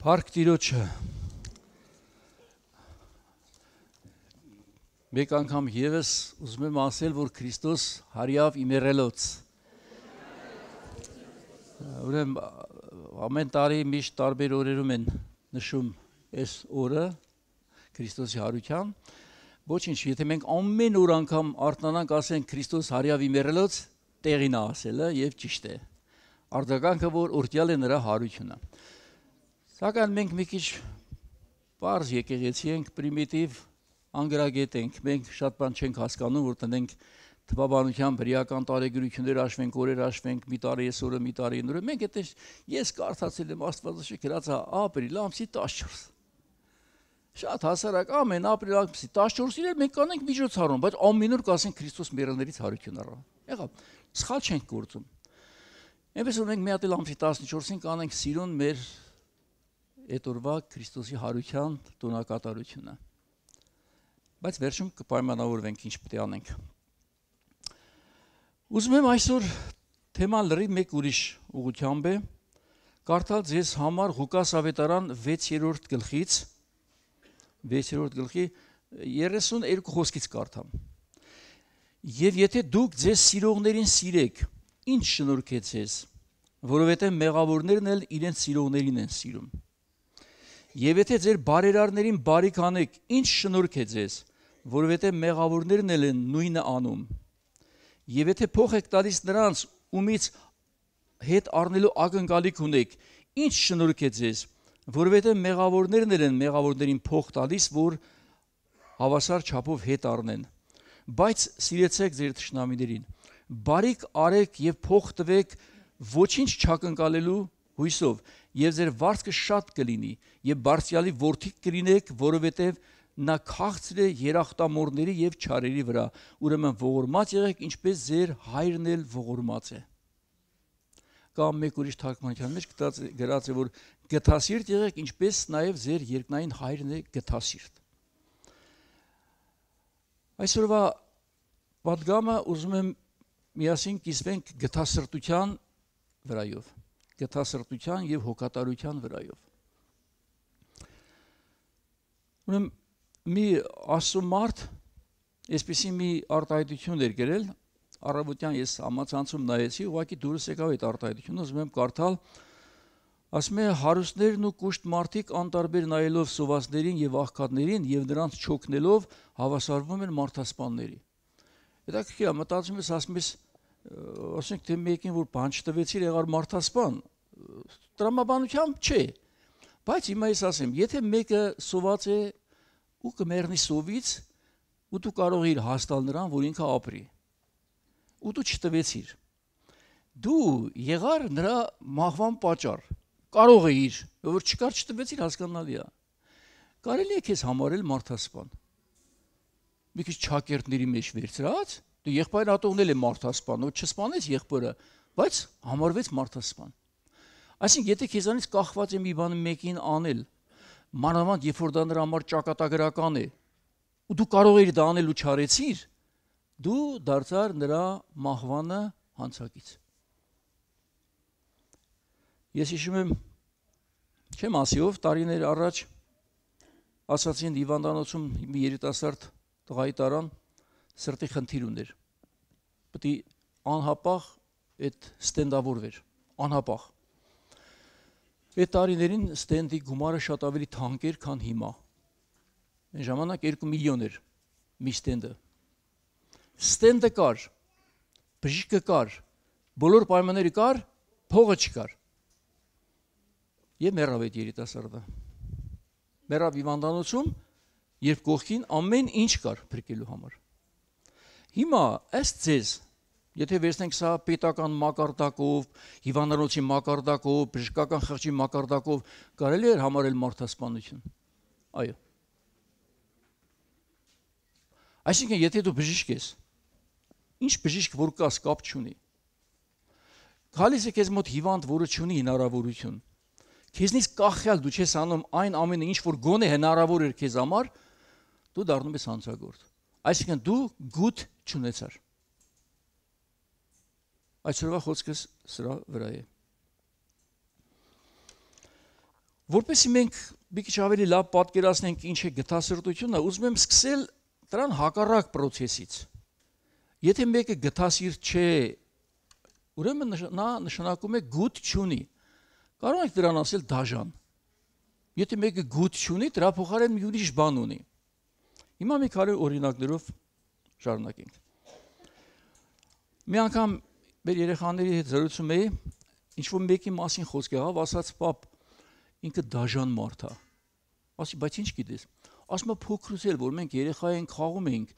Փառք Տիրոջը։ Մեկ անգամ եւս ուզում եմ ասել, որ Քրիստոս հարյավ իմերելոց։ Ուրեմն ամեն տարի միշտ տարբեր օրերում են նշում այս օրը Քրիստոսի հարության։ Ոչինչ, եթե մենք ամեն օր անգամ արտանանք ասենք Քրիստոս հարյավ իմերելոց, տեղին է ասելը եւ ճիշտ է։ Արդյունքը որ օրդյալ է նրա հարությունը։ Սակայն մենք մի քիչ բարձ եկեղեցի ենք, պրիմիտիվ, անգրագետ ենք։ Մենք շատ բան չենք հասկանում, որ տնենք թվաբանությամբ հրեական տարեգրություններ հաշվենք, օրեր հաշվենք, մի տարի ես օրը, մի տարի նորը։ Մենք էտես ես կարդացել եմ Աստվածաշի գրածա ապրիլ ամսի 14։ Շատ հասարակ ամեն ապրիլ ամսի 14-ին էլ մենք կանենք միջոցառում, բայց ամենուր կասեն Քրիստոս մերաներից հարություն առա։ Եղավ, սխալ չենք գործում։ Էնպես որ մենք մի հատ էլ ամսի 14-ին կանենք սիրուն մեր այդ օրվա Քրիստոսի հարության տոնակատարությունը։ Բայց վերջում կպայմանավորվենք ինչ պետք է անենք։ Ուզում եմ այսօր թեման լրի մեկ ուրիշ ուղությամբ է կարդալ ձեզ համար Ղուկաս ավետարան 6-րդ գլխից 6-րդ գլխի 32 խոսքից կարդամ։ Եվ եթե դուք ձեզ սիրողներին սիրեք, ինչ շնորհքեցես, որովհետև մեղավորներն էլ իրենց սիրողներին են սիրում։ Եվ եթե ձեր բարերարներին բարի կանեք, ինչ շնորհք է ձեզ, որովհետև մեղավորներն էլ են նույնը անում։ Եվ եթե փող եք տալիս նրանց, ումից հետ առնելու ակնկալիք ունեք, ինչ շնորհք է ձեզ, որովհետև մեղավորներն էլ են մեղավորներին փող տալիս, որ հավասար չափով հետ առնեն։ Բայց սիրեցեք ձեր ճշնամիներին, բարիք արեք եւ փող տվեք ոչինչ չակնկալելու հույսով, եւ ձեր վարձքը շատ կլինի, եւ Բարսիալի որդի կլինեք, որովհետեւ նա քաղցր է երախտամորների եւ ճարերի վրա։ Ուրեմն ողորմած եղեք, ինչպես ձեր հայրն էլ ողորմած է։ Կամ մեկ ուրիշ թարգմանության մեջ գրած գրած է, որ գտասիրտ եղեք, ինչպես նաեւ ձեր երկնային հայրն է գտասիրտ։ Այսօրվա падգամը ուզում եմ միասին կիսվենք գտասրտության վրայով, գտասրտության եւ հոգատարության վրայով։ Ուրեմն մի աստու մարդ այսպեսի մի արտահայտություն էր գրել, առավոտյան ես համացանցում նայեցի, ուղղակի դուրս եկավ այդ արտահայտությունը, ուզում եմ կարդալ, ասում է հարուստներն ու կուշտ մարդիկ անտարբեր նայելով սովածներին եւ աղքատներին եւ նրանց չոքնելով հավասարվում են մարդասպանների։ Հետաքրքիր է, մտածում ես ասում ես ասենք թե մեկին որ բան չտվեցիր, եղար մարդասպան, տրամաբանությամբ չէ։ Բայց հիմա ես ասեմ, եթե մեկը սոված է ու կմեռնի սովից ու դու կարող ես հաստալ նրան, որ ինքը ապրի։ Ու դու չտվեցիր։ Դու եղար նրա մահվան պատճառ։ Կարող էիր, որ չկար չտվեցիր հասկանալի է։ Կարելի է քեզ համարել մարդասպան։ Մի քիչ ճակերտների մեջ վերցրած, դու եղբայր ատողնել է մարդասպան, ու չսպանես եղբորը, բայց համարվեց մարդասպան։ Այսինքն, եթե քեզանից կախված է մի բան մեկին անել, մանավանդ երբ որ դա նրա համար ճակատագրական է ու դու կարող էիր դա անել ու չարեցիր դու դարձար նրա մահվանը հանցակից ես հիշում եմ չեմ ասի ով տարիներ առաջ ասացին հիվանդանոցում մի երիտասարդ տղայի տարան սրտի խնդիր ուներ պետք անհապաղ այդ ստենդավորվեր անհապաղ Այդ տարիներին ստենդի գումարը շատ ավելի թանկ էր, քան հիմա։ Այն ժամանակ 2 միլիոն էր մի ստենդը։ Ստենդը կար, բժիշկը կար, բոլոր պայմանները կար, փողը չկար։ Եվ մեռավ այդ երիտասարդը։ Մեռավ հիվանդանոցում, երբ կողքին ամեն ինչ կար փրկելու համար։ Հիմա ըստ ձեզ Եթե վերցնենք սա պետական մակարդակով, հիվանդանոցի մակարդակով, բժշկական խղճի մակարդակով, կարելի է համարել մարդասպանություն։ Այո։ Այսինքն, եթե դու բժիշկ ես, ինչ բժիշկ որ կաս կապ չունի։ Գալիս է քեզ մոտ հիվանդ, որը չունի հնարավորություն։ Քեզնից կախյալ դու չես անում այն ամենը, ինչ որ գոնե հնարավոր էր քեզ համար, դու դառնում ես հանցագործ։ Այսինքն դու գուտ չունեցար։ Այսօրվա խոսքս սրա վրա է։ Որպեսի մենք մի քիչ ավելի լավ պատկերացնենք ինչ է գտասրտությունը, ուզում եմ սկսել դրան հակառակ process-ից։ Եթե մեկը գտասիրտ չէ, ուրեմն նա նշանակում է good չունի։ Կարող եք դրան ասել դաժան։ Եթե մեկը good չունի, դրա փոխարեն մի ուրիշ բան ունի։ Հիմա մի քանի օրինակներով շարունակենք։ Մի անգամ մեր երեխաների հետ զրուցում էի, ինչ որ մեկի մասին խոսք եղավ, ասաց՝ «Պապ, ինքը դաժան մարդ է»։ Ասի, բայց ինչ գիտես։ Ասում է փոքրուց էլ, որ մենք երեխայեն խաղում էինք,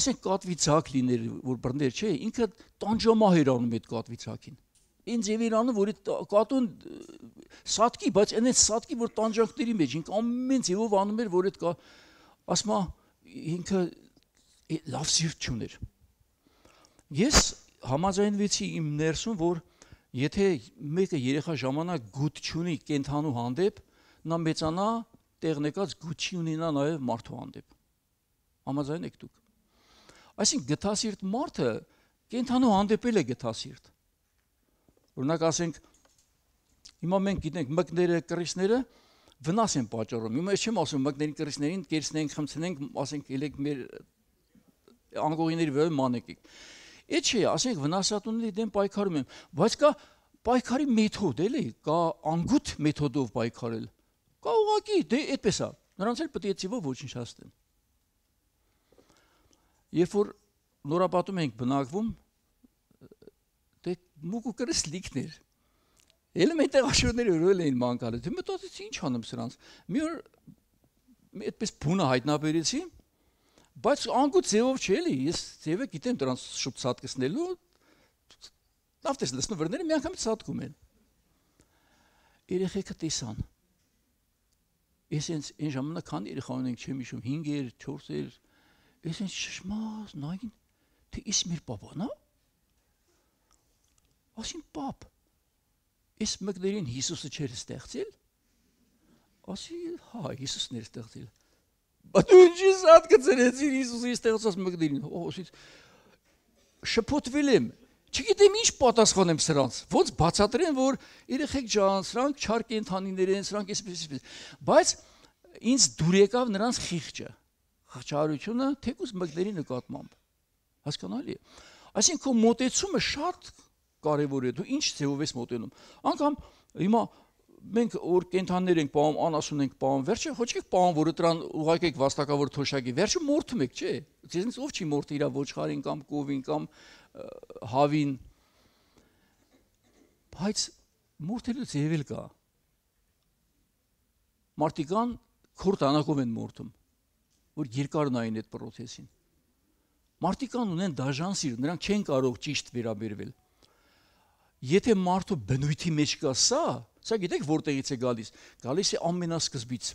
ասենք կատվի ցակ լիներ, որ բռներ չէ, ինքը տանջամահ էր անում այդ կատվի ցակին։ Ինձ եւ իրանը, որ այդ կատուն սատկի, բայց այն սատկի, որ տանջանքների մեջ ինք ամեն ձևով անում էր, որ այդ կա ասում ինքը լավ սիրտ չուներ։ Ես համաձայնվեցի իմ ներսում, որ եթե մեկը երեխա ժամանակ գուտ չունի կենթանու հանդեպ, նա մեծանա տեղ նկած գուտ չի ունենա նաև մարդու հանդեպ։ Համաձայն եք դուք։ Այսինքն գտասիրտ մարդը կենթանու հանդեպ էլ է գտասիրտ։ Օրինակ ասենք հիմա մենք գիտենք մկները, կրիսները վնաս են պատճառում։ Հիմա ես չեմ ասում մկներին, կրիսներին կերցնենք, խմցնենք, ասենք ելեք մեր անգողիների վրա մանեկիկ։ Էդ չէ, ասենք վնասատուների դեմ պայքարում եմ, բայց կա պայքարի մեթոդ, էլի, կա անգութ մեթոդով պայքարել։ Կա ուղակի, դե այդպես է։ Նրանց էլ պետք է ծիվով ոչինչ հաստեմ։ Երբ որ նորապատում ենք բնակվում, դե մուկու կրես լիքներ։ Էլ մենտեղ աշուրները ուրվել էին մանկալը։ Դե մտածեցի ինչ անեմ սրանց։ Մի օր այդպես բունը հայտնաբերեցի, Բայց անգու ձևով չէ էլի, ես ձևը գիտեմ դրանց շուտ ցածկեսնելու։ Լավ տեսնես, նվերները մի անգամ ցածկում են։ Երեխեքը տեսան։ Ես ինձ այն ժամանակ քան երեխա ունենք չեմ հիշում 5 էր, 4 էր։ Ես ինձ շշմած նային, թե իս մեր պապան է։ Ասին պապ։ Իս մկներին Հիսուսը չէր ստեղծել։ Ասի, հա, Հիսուսն էր ստեղծել։ Բաթունջիս ատկծրեցին Հիսուսի ստեղծած մկդին։ Օհսից շփոթվել եմ։ Չգիտեմ ինչ պատասխանեմ սրանց։ Ոնց բացատրեմ, որ երեխեք ջան, սրանք չար կենթանիներ են, սրանք էսպես էսպես։ Բայց ինձ դուր եկավ նրանց խիղճը։ Խղճարությունը թեկուզ մկների նկատմամբ։ Հասկանալի է։ Այսինքն մոտեցումը շատ կարևոր է։ Դու ինչ ձևով ես մոտենում։ Անկամ հիմա մենք որ կենթաններ ենք, պահում անասուն ենք, պահում վերջը, ոչ եք պահում, որը դրան ուղակեք վաստակավոր թոշակի, վերջը մորթում եք, չէ՞։ Ձեզնից ով չի մորթի իր ոչխարին կամ կովին կամ հավին։ Բայց մորթելու ձև էլ կա։ Մարտիկան քուրտ անակով են մորթում, որ երկար նային այդ պրոցեսին։ Մարտիկան ունեն դաժան սիր, նրանք չեն կարող ճիշտ վերաբերվել։ Եթե մարդու բնույթի մեջ կա սա, սա գիտեք որտեղից է գալիս։ Գալիս է ամենասկզբից։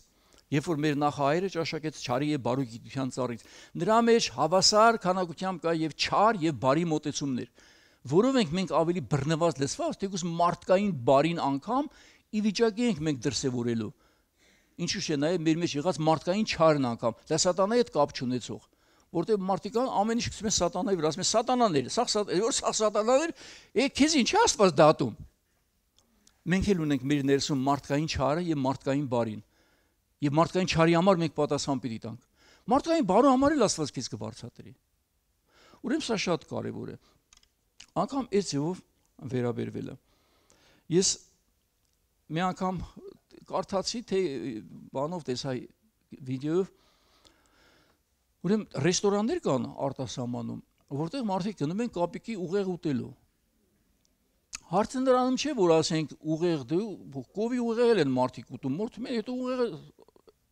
Երբ որ մեր նախահայրը ճաշակեց ճարի եւ բարու գիտության ծառից, նրա մեջ հավասար քանակությամբ կա եւ ճար եւ բարի մոտեցումներ, որով ենք մենք ավելի բռնված լծված, թեկուզ մարդկային բարին անգամ ի վիճակի ենք մենք դրսևորելու ինչու՞ չէ նաև մեր մեջ եղած մարդկային չարն անգամ լեսատանայի հետ կապ չունեցող որտեղ մարդիկ ամեն ինչ գցում են սատանայի վրա, ասում են սատանաներ, սա որ սա սատանաներ, է քեզ ինչի աստված դատում։ Մենք էլ ունենք մեր ներսում մարդկային չարը եւ մարդկային բարին։ Եվ մարդկային չարի համար մենք պատասխան պիտի տանք։ Մարդկային բարու համար էլ աստված քեզ կբարձատրի։ Ուրեմն սա շատ կարեւոր է։ Անկամ այս ձևով վերաբերվելը։ Ես մի անգամ կարդացի թե բանով տեսա վիդեոյով Ուրեմն ռեստորաններ կան արտասահմանում, որտեղ մարդիկ գնում են կապիկի ուղեղ ուտելու։ Հարցը նրանում չէ, որ ասենք ուղեղ դու կովի ուղեղել են մարդիկ ուտում, մորթ մեր հետո ուղեղը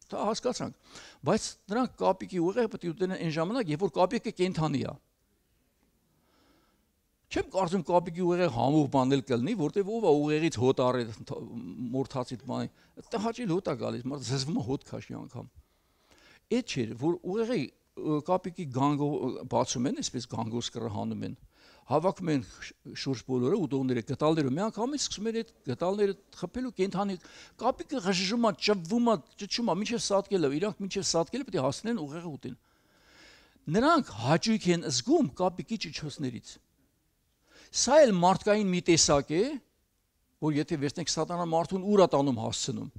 դա հասկացանք։ Բայց նրանք կապիկի ուղեղը պետք է ուտեն այն ժամանակ, երբ որ կապիկը կենթանի է։ Չեմ կարծում կապիկի ուղեղը համով բանել կլնի, որտեվ ով է ուղեղից հոտ առել մորթացիդ բանի։ Դա հաճելի հոտ է գալիս, մարդ զզվում է հոտ քաշի անգամ։ Էդ չէր, որ ուղեղի կապիկի գանգո բացում են, այսպես գանգոս կրահանում են։ Հավաքում են շուրջ բոլորը ուտողները, գտալները, մի անգամից սկսում են այդ գտալները խփել ու կենթանի կապիկը ղժժում է, ճվում է, ճճում է, մինչև սատկելը, իրանք մինչև սատկելը պետք է հասնեն ուղեղը ուտեն։ Նրանք հաճույք են զգում կապիկի ճճոցներից։ Սա էլ մարդկային մի տեսակ է, որ եթե վերցնենք սատանան մարդուն ուրա տանում հասցնում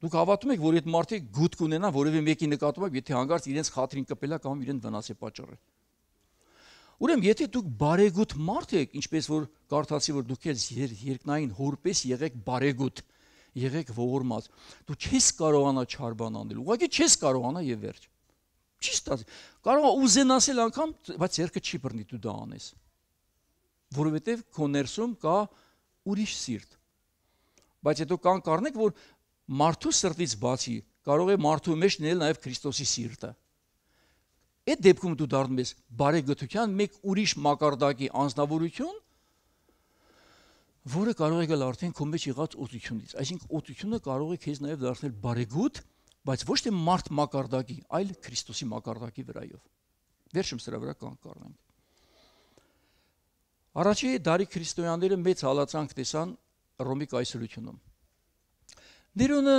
Դուք հավատում եք, որ այդ մարդիկ գուտ կունենան որևէ մեկի նկատմամբ, եթե հանգարց իրենց խաթրին կպելա կամ իրեն վնաս է պատճառել։ Ուրեմն, եթե դուք բարեգութ մարդ եք, ինչպես որ կարդացի, որ դուք ես եր, երկնային հորպես եղեք բարեգութ, եղեք ողորմած, դու չես կարողանա չար բան անել, ուղղակի չես կարողանա եւ վերջ։ Չի ստացի։ Կարող ուզենասել անգամ, բայց երկը չի բռնի դու դա անես։ Որովհետեւ քո ներսում կա ուրիշ սիրտ բայց հետո կան կառնեք որ մարդու սրտից բացի կարող է մարդու մեջ նել նաև Քրիստոսի սիրտը։ Այդ դեպքում դու դառնում ես բարեգտության մեկ ուրիշ մակարդակի անznավորություն, որը կարող է գալ արդեն քո մեջ եղած օծությունից։ Այսինքն օծությունը կարող է քեզ նաև դարձնել բարեգուտ, բայց ոչ թե մարդ մակարդակի, այլ Քրիստոսի մակարդակի վրայով։ Վերջում սրա վրա կանգնենք։ Առաջի դարի քրիստոյանները մեծ հալածանք տեսան Ռոմի կայսրությունում Ներոնը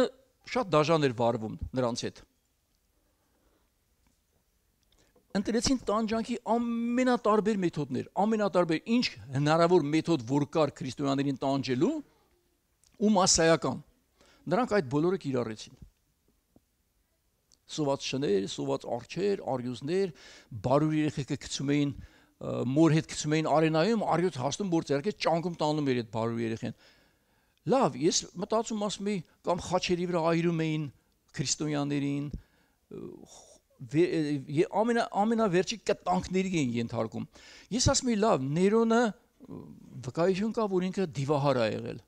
շատ դաժան էր վարվում նրանց հետ։ Ընտրեցին տանջանքի ամենատարբեր մեթոդներ, ամենատարբեր ինչ հնարավոր մեթոդ որ կար քրիստոնյաներին տանջելու ու massայական։ Նրանք այդ բոլորը կիրառեցին։ Սոված շներ, սոված արջեր, արյուզներ, բարուր երեխեքը գցում էին մոր հետ գցում էին արենայում, արյուց հաստում որ ձերքը ճանկում տանում էր այդ բարուր երեխեն։ երեխ Լավ, ես մտածում ասում եմ կամ խաչերի վրա այրում էին քրիստոնյաներին ամենա ամենավերջի կտանքների են ենթարկում։ Ես ասում եմ լավ, Ներոնը վկայություն կա, որ ինքը դիվահար է եղել։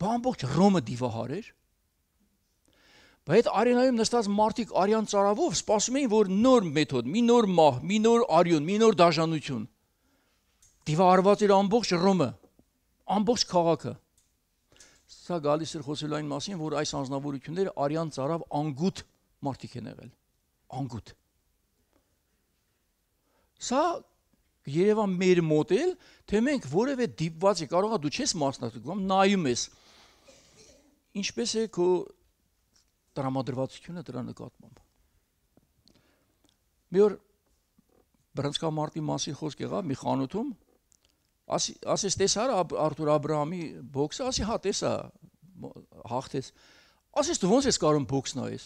Բա ամբողջ Ռոմը դիվահար էր։ Բայց այդ արենայում նստած մարդիկ արյան ծարավով սպասում էին, որ նոր մեթոդ, մի նոր մահ, մի նոր արյուն, մի նոր դաշնություն։ Դիվահարված էր ամբողջ Ռոմը, ամբողջ քաղաքը։ Սա գալիս էր խոսելու այն մասին, որ այս անznավորությունները արյան ծարավ անգութ մարդիկ են եղել։ Անգութ։ Սա Երևան մեր մոտ էլ, թե մենք որևէ դիպվածի կարողա դու չես մասնակցում, նայում ես։ Ինչպես է քո տրամադրվածությունը դրա նկատմամբ։ Մի օր բրոնզկամարտի մասին խոսք եղավ մի խանութում, ասի ասես տեսար Արտուր Աբրահամի բոքսը, ասի հա տեսա հաղթեց։ Ասես դու ո՞նց ես կարող բոքս նայես։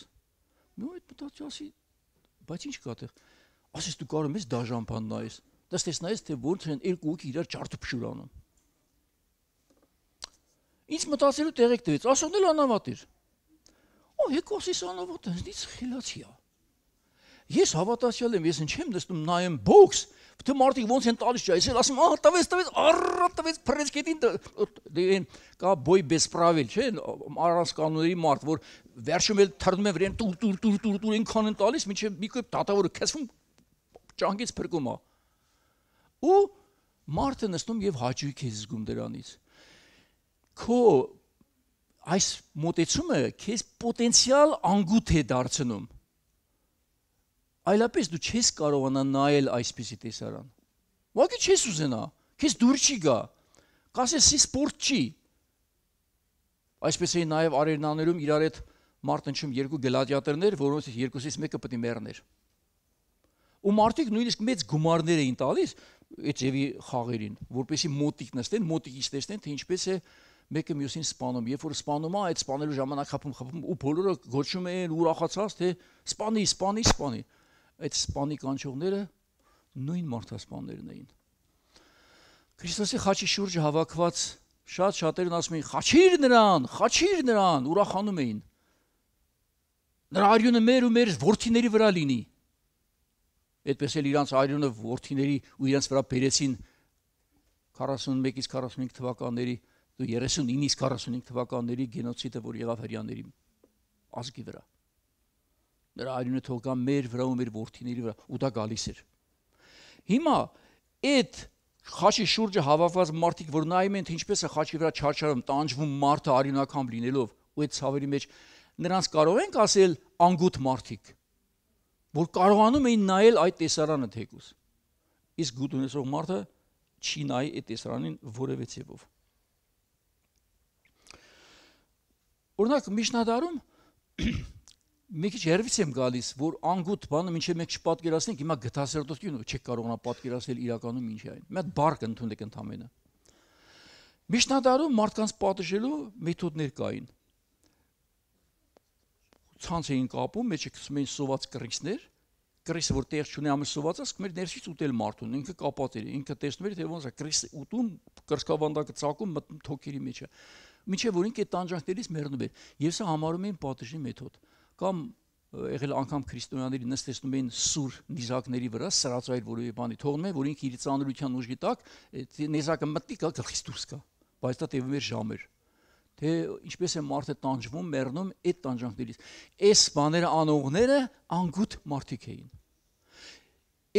Նու այդ մտածի ասի, բայց ինչ կա այդտեղ։ Ասես դու կարող ես դաժանփան նայես։ Դες տեսնայես թե ո՞նց են երկու ուղի իրար ճարտը փշուրանում։ Ինչ մտածելու տեղ եք դրեց, ասողն էլ անավատ էր։ Օ, Հեկոսիս անավատ է, ինձ խելացի է։ Ես հավատացյալ եմ, ես ինչեմ նստում նայեմ բոքս, թե մարդիկ ոնց են տալիս ճայ, ես ասում, ահա տվես, տվես, առա տվես պրեսկետին դեն դե կա բոյ բեսպրավել, չէ, առանց կանոնների մարդ, որ վերջում էլ թռնում է վրան տուր տուր տուր տուր տուր ինքան են տալիս, մինչև մի կոպ դատավորը քեսվում ճանկից փրկում է։ Ու մարդը նստում եւ հաճույք է զգում դրանից։ Քո այս մտածումը քեզ պոտենցիալ անգութ է դարձնում Այլապես դու չես կարողանա նայել այսպիսի տեսարան։ Ուղղակի չես ուզենա, քեզ դուր չի գա։ Կասես, սի սպորտ չի։ Այսպես էին նաև արերնաներում իրար հետ մարտ ընչում երկու գլադիատորներ, որոնցից երկուսից մեկը պետք է մեռներ։ Ու մարդիկ նույնիսկ մեծ գումարներ էին տալիս այդ ձևի խաղերին, որպեսի մոտիկ նստեն, մոտիկից տեսնեն, թե ինչպես է մեկը մյուսին սպանում։ Երբ որ սպանում է, այդ սպանելու ժամանակ խփում, խփում ու բոլորը գոչում են ուրախացած, թե սպանի, սպանի, սպանի։ սպանի այդ սպանի կանչողները նույն մարդասպաններն էին։ Քրիստոսի խաչի շուրջը հավաքված շատ շատերն ասում էին. «Խաչիր նրան, խաչիր նրան», ուրախանում էին։ Նրա արյունը մեր ու մեր ворթիների վրա լինի։ Այդպես էլ իրանց արյունը ворթիների ու իրանց վրա բերեցին 41-ից 45 թվականների ու 39-ից 45 թվականների գենոցիդը, որ եղավ հрьяաների ազգի վրա նրա արյունը թող գա մեր վրա ու մեր ворթիների վրա ու դա գալիս էր հիմա այդ խաչի շուրջը հավաքված մարդիկ որ նայում են թե ինչպես է խաչի վրա չարչարում տանջվում մարդը արյունակամ լինելով ու այդ ցավերի մեջ նրանց կարող ենք ասել անգութ մարդիկ որ կարողանում էին նայել այդ տեսարանը թեկուս իսկ գուտ ունեցող մարդը չի նայի այդ տեսարանին որևէ ցևով օրինակ միշնադարում մի քիչ հերվից եմ գալիս, որ անգութ բանը ոչ մեկ չպատկերացնենք, հիմա գտասերտությունը չեք կարողնա պատկերացնել իրականում ինչ է այն։ Մի հատ բարգ ընդունեք ընդամենը։ Միջնադարում մարդկանց պատժելու մեթոդներ կային։ Ցանց էին կապում, մեջը կսում էին սոված կրիչներ, կրիսը որ տեղ չունի ամեն սովածը, իսկ մեր ներսից ուտել մարդուն, ինքը կապած էր, ինքը տեսնում էր թե ոնց է կրիսը ուտում, կրսկավանդակը ցակում մտնում թոքերի մեջը։ Միջև որ ինքը տանջանքներից մեռնում էր։ Ես համարում եմ պատժի մեթոդ կամ եղել անգամ քրիստոնյաների նենց տեսնում էին սուր նիզակների վրա սրածայր որևէ բանի թողնում է որ ինքը իր ծանրության ուժի տակ նիզակը մտի կա գլխից դուրս կա բայց դա տևում էր ժամեր թե ինչպես է մարդը տանջվում մեռնում այդ տանջանքներից այս բաները անողները անգութ մարդիկ էին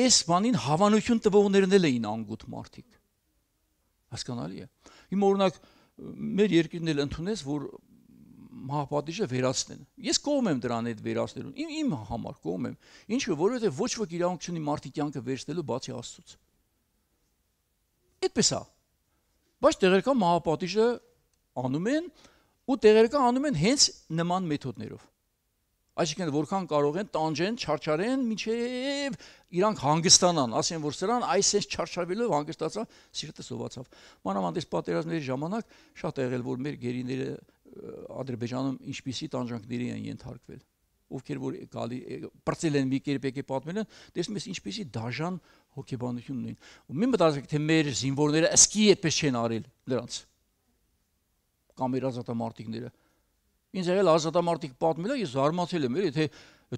այս բանին հավանություն տվողներն էլ էին անգութ մարդիկ հասկանալի է հիմա օրինակ մեր երկիրն էլ ընդունես որ մահապատիժը վերացնեն։ Ես կողմ եմ դրան այդ վերացնելուն։ Իմ իմ համար կողմ եմ։ Ինչու, որովհետև ոչ ոք իրավունք չունի մարդի կյանքը վերցնելու բացի Աստծուց։ Այդպես է։ Բայց տեղերքա մահապատիժը անում են ու տեղերքա անում են հենց նման մեթոդներով։ Այսինքն որքան կարող են տանջեն, չարչարեն, միջև իրանք հանգստանան, ասեն որ սրան այսպես չարչարվելով հանգստացա, սիրտը սովածավ։ Մանավանդ այս պատերազմների ժամանակ շատ եղել որ մեր գերիները Ադրբեջանում ինչպիսի տանջանքների են ենթարկվել ովքեր որ գալի բրծել են մի կերպ եկե պատմել են տեսնում ես ինչպեսի դաժան հոգեբանություն ունեն ու մի մտածեք թե մեր զինվորները ըսկի այդպես չեն արել նրանց կամ իր ազատամարտիկները ինձ եղել ազատամարտիկ պատմելա ես զարմացել եմ էլի թե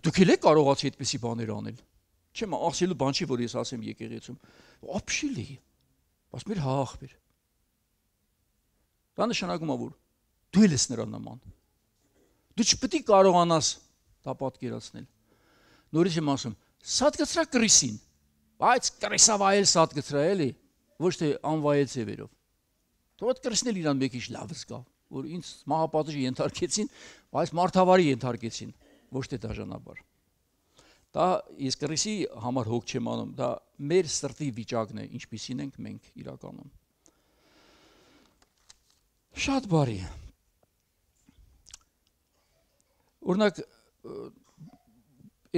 դուք էլ եք կարողացի այդպիսի բաներ անել չեմ ասելու բան չի որ ես ասեմ եկեղեցում ապշիլի ասում իր հաղախբեր դա նշանակում է որ Դու ես նրա նման։ Դու չպետք է կարողանաս դա պատկերացնել։ Նորից եմ ասում, սատ գծրա կրիսին, բայց կրիսավայել սատ գծրա էլի, ոչ թե անվայել ծևերով։ Թող այդ կրիսնել իրան մեկ ինչ լավ զգա, որ ինձ մահապատժի ենթարկեցին, բայց մարդավարի ենթարկեցին, ոչ թե դաժանաբար։ Դա ես կրիսի համար հոգ չեմ անում, դա մեր սրտի վիճակն է, ինչպիսին ենք մենք իրականում։ Շատ բարի, Օրինակ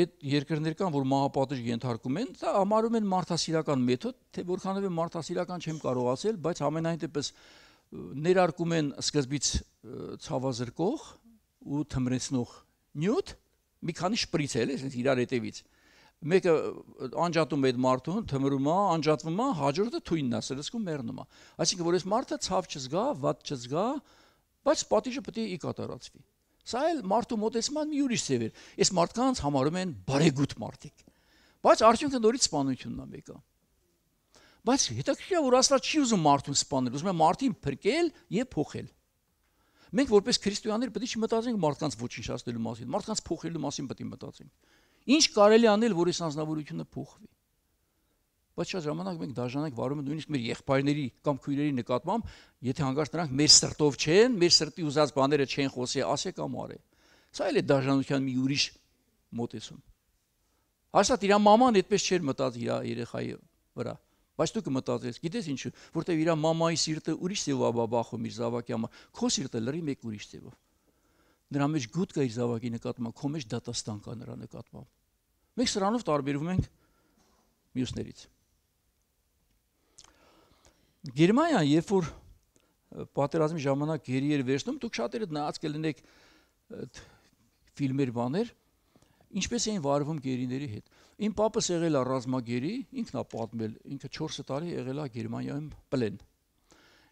այդ երկրներ կան, որ մահապատժ ենթարկում են, դա համարում են մարդասիրական մեթոդ, թե որքանով է մարդասիրական չեմ կարողացել, բայց ամենայն դեպս ներարկում են սկզբից ցավազրկող ու թմրեցնող նյութ, մի քանի շպրից էլ, այսինքն իրար հետևից։ Մեկը անջատում է այդ մարդուն, թմրում է, անջատվում է, հաջորդը թույնն է, սրսկում մեռնում է։ Այսինքն որ այս մարդը ցավ չզգա, վատ չզգա, բայց պատիժը պետք է ի կատարածվի։ Սա էլ մարդու մտածման մի ուրիշ ձև է։ Այս մարդկանց համարում են բարեգութ մարդիկ։ Բայց արդյունքը նորից սպանությունն է մեկը։ Բայց հետաքրքիր որ ասլա չի ուզում մարդուն սպանել, ուզում է մարդին փրկել եւ փոխել։ Մենք որպես քրիստոյաներ պետք է չմտածենք մարդկանց ոչնչացնելու մասին, մարդկանց փոխելու մասին պետք է մտածենք։ Ինչ կարելի անել, որ այս անznավորությունը փոխվի բայց շատ ժամանակ մենք դաժանանք վարում են նույնիսկ մեր եղբայրների կամ քույրերի նկատմամբ, եթե հանգարց նրանք մեր սրտով չեն, մեր սրտի ուզած բաները չեն խոսի, ասե կամ արե։ Սա էլ է դաժանության մի ուրիշ մոտեցում։ Հաստատ իր մաման այդպես չէր մտածի իր երեխայի վրա։ Բայց դու կմտածես, գիտես ինչու, որտեվ իր մամայի սիրտը ուրիշ ձևով աբաբախում իր զավակի համար, քո սիրտը լրի մեկ ուրիշ ձևով։ Նրա մեջ գուտ կա իր զավակի նկատմամբ, քո մեջ դատաստան կա նրա նկատմամբ։ Մենք սրանով տարբերվում ենք մյուսներից։ Գերմանիան, երբ որ պատերազմի ժամանակ գերի էր վերցնում, դուք շատերը նայած կլինեք ֆիլմեր բաներ, ինչպես էին վարվում գերիների հետ։ Իմ papas եղել է ռազմագերի, ինքն է պատմել, ինքը 4 տարի եղել է Գերմանիայում պլեն։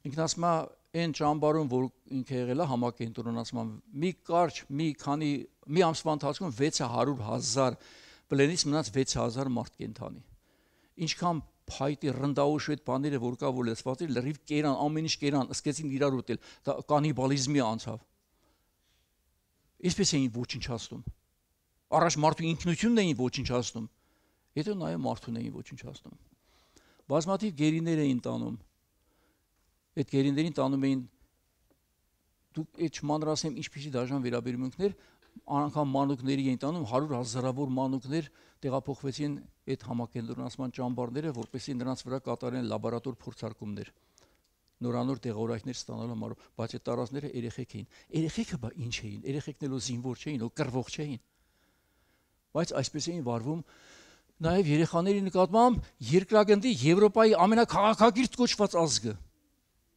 Ինքն ասում է այն ճամբարում, որ ինքը եղել է համակենտրոնացման մի կարճ, մի քանի մի ամսվա ընթացքում 600 հազար պլենից մնաց 600 մարդ կենթանի։ Ինչքան փայտի ռնդաուշ այդ բաները որ կա որ լեսված էր լրիվ կերան ամեն ինչ կերան սկեցին իրար ուտել դա կանիբալիզմի անցավ ինչպես էին ոչնչացնում առաջ մարդու ինքնությունն էին ոչնչացնում հետո նաև մարդուն էին ոչնչացնում բազմաթիվ գերիներ էին տանում այդ գերիներին տանում էին դուք այդ չմանրասեմ ինչպիսի դաժան վերաբերմունքներ անգամ մանուկների էին տանում 100 հազարավոր մանուկներ տեղափոխվեցին այդ համակենտրոնացման ճամբարները, որպեսզի նրանց վրա կատարեն լաբորատոր փորձարկումներ նորանոր տեղորայքներ ստանալու համար, բայց այդ տարածները երեխեք էին։ Երեխեքը բա ինչ էին։ Երեխեքն էլ զինվոր չէին, ու կռվող չէին։ Բայց այսպես էին վարվում նաև երեխաների նկատմամբ երկրագնդի Եվրոպայի ամենաքաղաքագիրտ կոչված ազգը։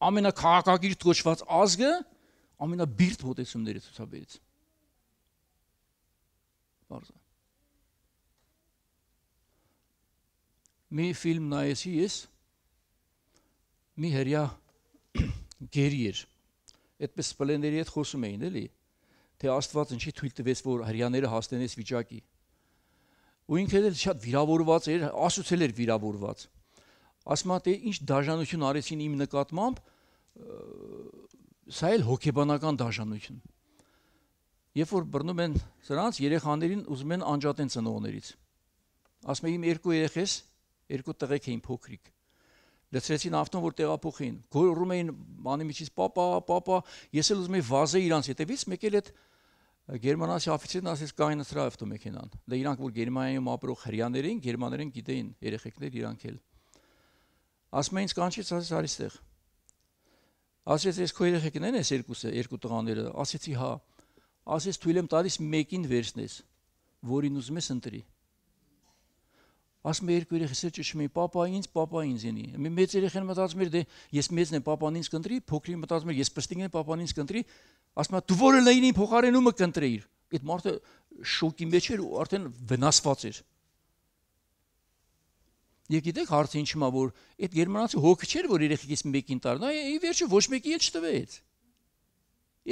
Ամենաքաղաքագիրտ կոչված ազգը ամենաբիրտ մոտեցումները ցուցաբերեց։ Բարձր։ Մի ֆիլմ նայեցի ես։ Մի հрья գերի էր։ Այդպես սպլեների հետ խոսում էին, էլի, թե Աստված ինչի թույլ տվեց, որ հрьяները հասնեն այս վիճակի։ Ու ինքն էլ շատ վիրավորված էր, ասուցել էր վիրավորված։ Ասում է, թե ինչ դաժանություն արեցին իմ նկատմամբ, սա էլ հոգեբանական դաժանություն է Երբ որ բռնում են սրանց երեխաներին ուզում են անջատեն ծնողներից։ Ասում եմ երկու երեխես, երկու տղեկ էին փոքրիկ։ Լցրեցին ավտոն, որ տեղափոխեին։ Գոռում էին բանի միջից «պապա, պապա»։ Ես էլ ուզում էի վազեի իրանց հետևից, մեկ էլ այդ Գերմանացի աֆիցերն ասեց կային սրա ավտոմեքենան։ Դե իրանք որ Գերմանիայում ապրող հрьяաներ էին, գերմաներեն գիտեին երեխեքներ իրանք էլ։ Ասում էին կանչից ասես արի ստեղ։ Ասեց ես քո երեխեքն են այս երկուսը, երկու տղաները։ Ասեցի հա ասես թույլ եմ տալիս մեկին վերցնես, որին ուզում ես ընտրի։ Ասում է երկու երեխես էլ ճշմի, papa ինձ, papa ինձ ենի։ Մի մեծ երեխան մտածում էր, դե ես մեծն եմ, papan ինձ կընտրի, փոքրին մտածում էր, ես պստինգն եմ, papan ինձ կընտրի։ Ասում է, դու որը լայնի փոխարենումը կընտրեիր։ Այդ մարդը շոկի մեջ էր ու արդեն վնասված էր։ Եվ գիտեք հարցը ինչի՞ մա որ այդ գերմանացի հոգը չէր որ երեխեքից մեկին տար, նա ի վերջո ոչ մեկի էլ չտվեց։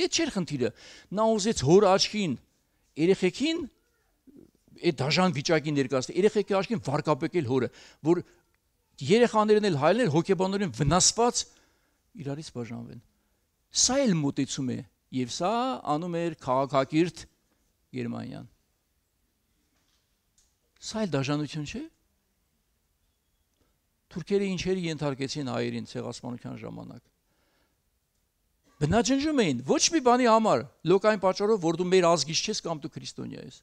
Այդ չէր խնդիրը։ Նա ուզեց հոր աչքին երեխեքին այդ դաժան վիճակի ներկայացնել, երեխեքի աչքին վարկապեկել հորը, որ երեխաներն էլ հայելներ հոգեբանորեն վնասված իրարից բաժանվեն։ Սա էլ մտածում է եւ սա անում էր քաղաքագիրտ Գերմանիան։ Սա էլ դաժանություն չէ։ Թուրքերը ինչերի ենթարկեցին հայերին ցեղասպանության ժամանակ Բնաջնջում էին ոչ մի բանի համար, լոկային պատճառով, որ դու մեր ազգից ես կամ դու քրիստոնյա ես։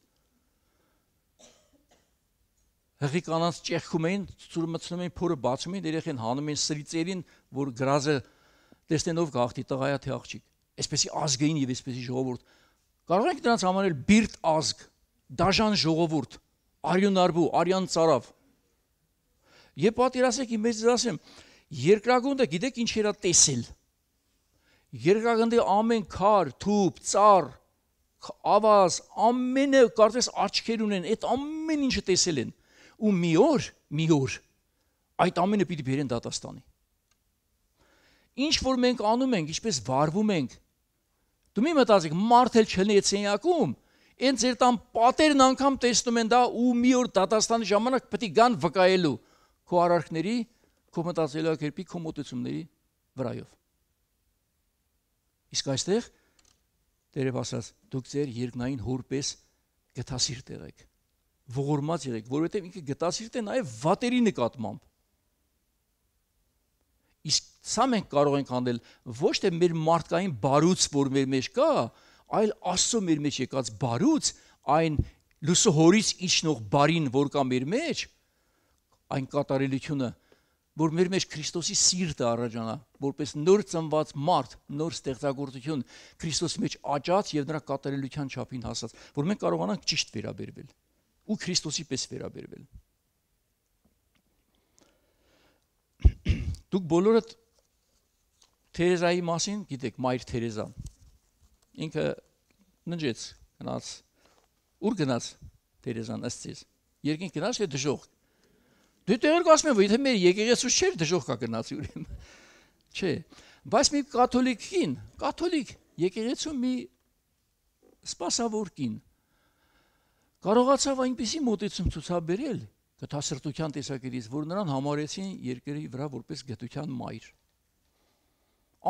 Հղի կանանց ճեղքում էին, ծուրմցնում էին, փորը բացում էին, երեխեն հանում էին սրիծերին, որ գրազը տեսնելով գախտի տղայա թե աղջիկ։ Այսպեսի ազգային եւ այսպեսի ժողովուրդ։ Կարող ենք դրանց համարել բիրտ ազգ, դաժան ժողովուրդ, արյունարբու, արյան цаրավ։ Եվ պատերասեք, իմ մեզ ասեմ, երկրագունդը գիտեք ինչ էր տեսել երկրագնդի ամեն քար, թուփ, ծառ, ավազ, ամենը կարծես աչքեր ունեն, այդ ամեն ինչը տեսել են։ Ու մի օր, մի օր այդ ամենը պիտի բերեն դատաստանի։ Ինչ որ մենք անում ենք, ինչպես վարվում ենք։ Դու մի մտածեք, մարդ էլ չլինի այդ սենյակում, այն ձեր տան պատերն անգամ տեսնում են դա ու մի օր դատաստանի ժամանակ պետք է գան վկայելու քո արարքների, քո մտածելակերպի, քո մտածումների վրայով։ Իսկ այստեղ Տերև ասաց, դուք ձեր երկնային հորպես գտասիրտ եղեք, ողորմած եղեք, որովհետև ինքը գտասիրտ է նաև վատերի նկատմամբ։ Իսկ սա մենք կարող ենք անել ոչ թե մեր մարդկային բարուց, որ մեր մեջ կա, այլ Աստծո մեր մեջ եկած բարուց, այն լուսահորից իջնող բարին, որ կա մեր մեջ, այն կատարելությունը որ մեր մեջ Քրիստոսի սիրտը առաջանա, որպես նոր ծնված մարդ, նոր ստեղծագործություն, Քրիստոսի մեջ աճած եւ նրա կատարելության չափին հասած, որ մենք կարողանանք ճիշտ վերաբերվել ու Քրիստոսի պես վերաբերվել։ Դուք բոլորդ Թերեզայի մասին գիտեք, Մայր Թերեզան։ Ինքը ննջեց, գնաց։ Ուր գնաց Թերեզան ըստ ցես։ Երկին գնաց թե դժոխք Դե դեռ ասում եմ, որ եթե մեր եկեղեցուց չէր դժոխք կա գնացի ուրեմն։ Չէ։ Բայց մի կաթոլիկին, կաթոլիկ եկեղեցու մի սպասավորքին կարողացավ այնպիսի մոտեցում ցուցաբերել գտասրտության տեսակետից, որ նրան համարեցին երկրի վրա որպես գտության մայր։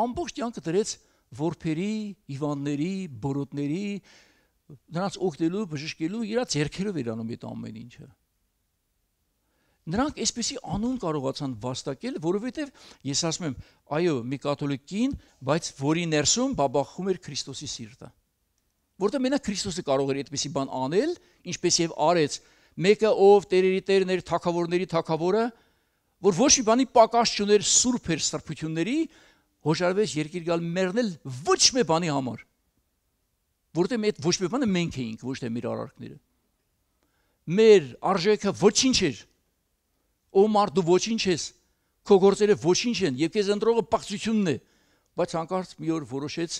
Ամբողջ կյանքը դրեց որբերի, հիվանդների, բորոտների, նրանց օգնելու, բժշկելու, իրա ձերքերով էր անում այդ ամեն ինչը։ Նրանք այսպեսի անուն կարողացան վաստակել, որովհետև ես ասում եմ, այո, մի կաթոլիկ կին, բայց որի ներսում բաբախում էր Քրիստոսի սիրտը։ Որտեղ մենակ Քրիստոսը կարող էր այդպիսի բան անել, ինչպես եւ արեց մեկը, ով տերերի տերն էր, թակավորների թակավորը, որ ոչ մի բանի պակաս չուներ սուրբ էր սրբությունների, հոժարվեց երկիր գալ մեռնել ոչ մի բանի համար։ Որտեղ այդ ոչ մի բանը մենք էինք, ոչ թե մեր արարքները։ Մեր արժեքը ոչինչ էր Ո մարդ դու ոչինչ ես։ Քո գործերը ոչինչ են եւ քեզ ընտրողը պղծությունն է։ Բայց հանկարծ մի օր որոշեց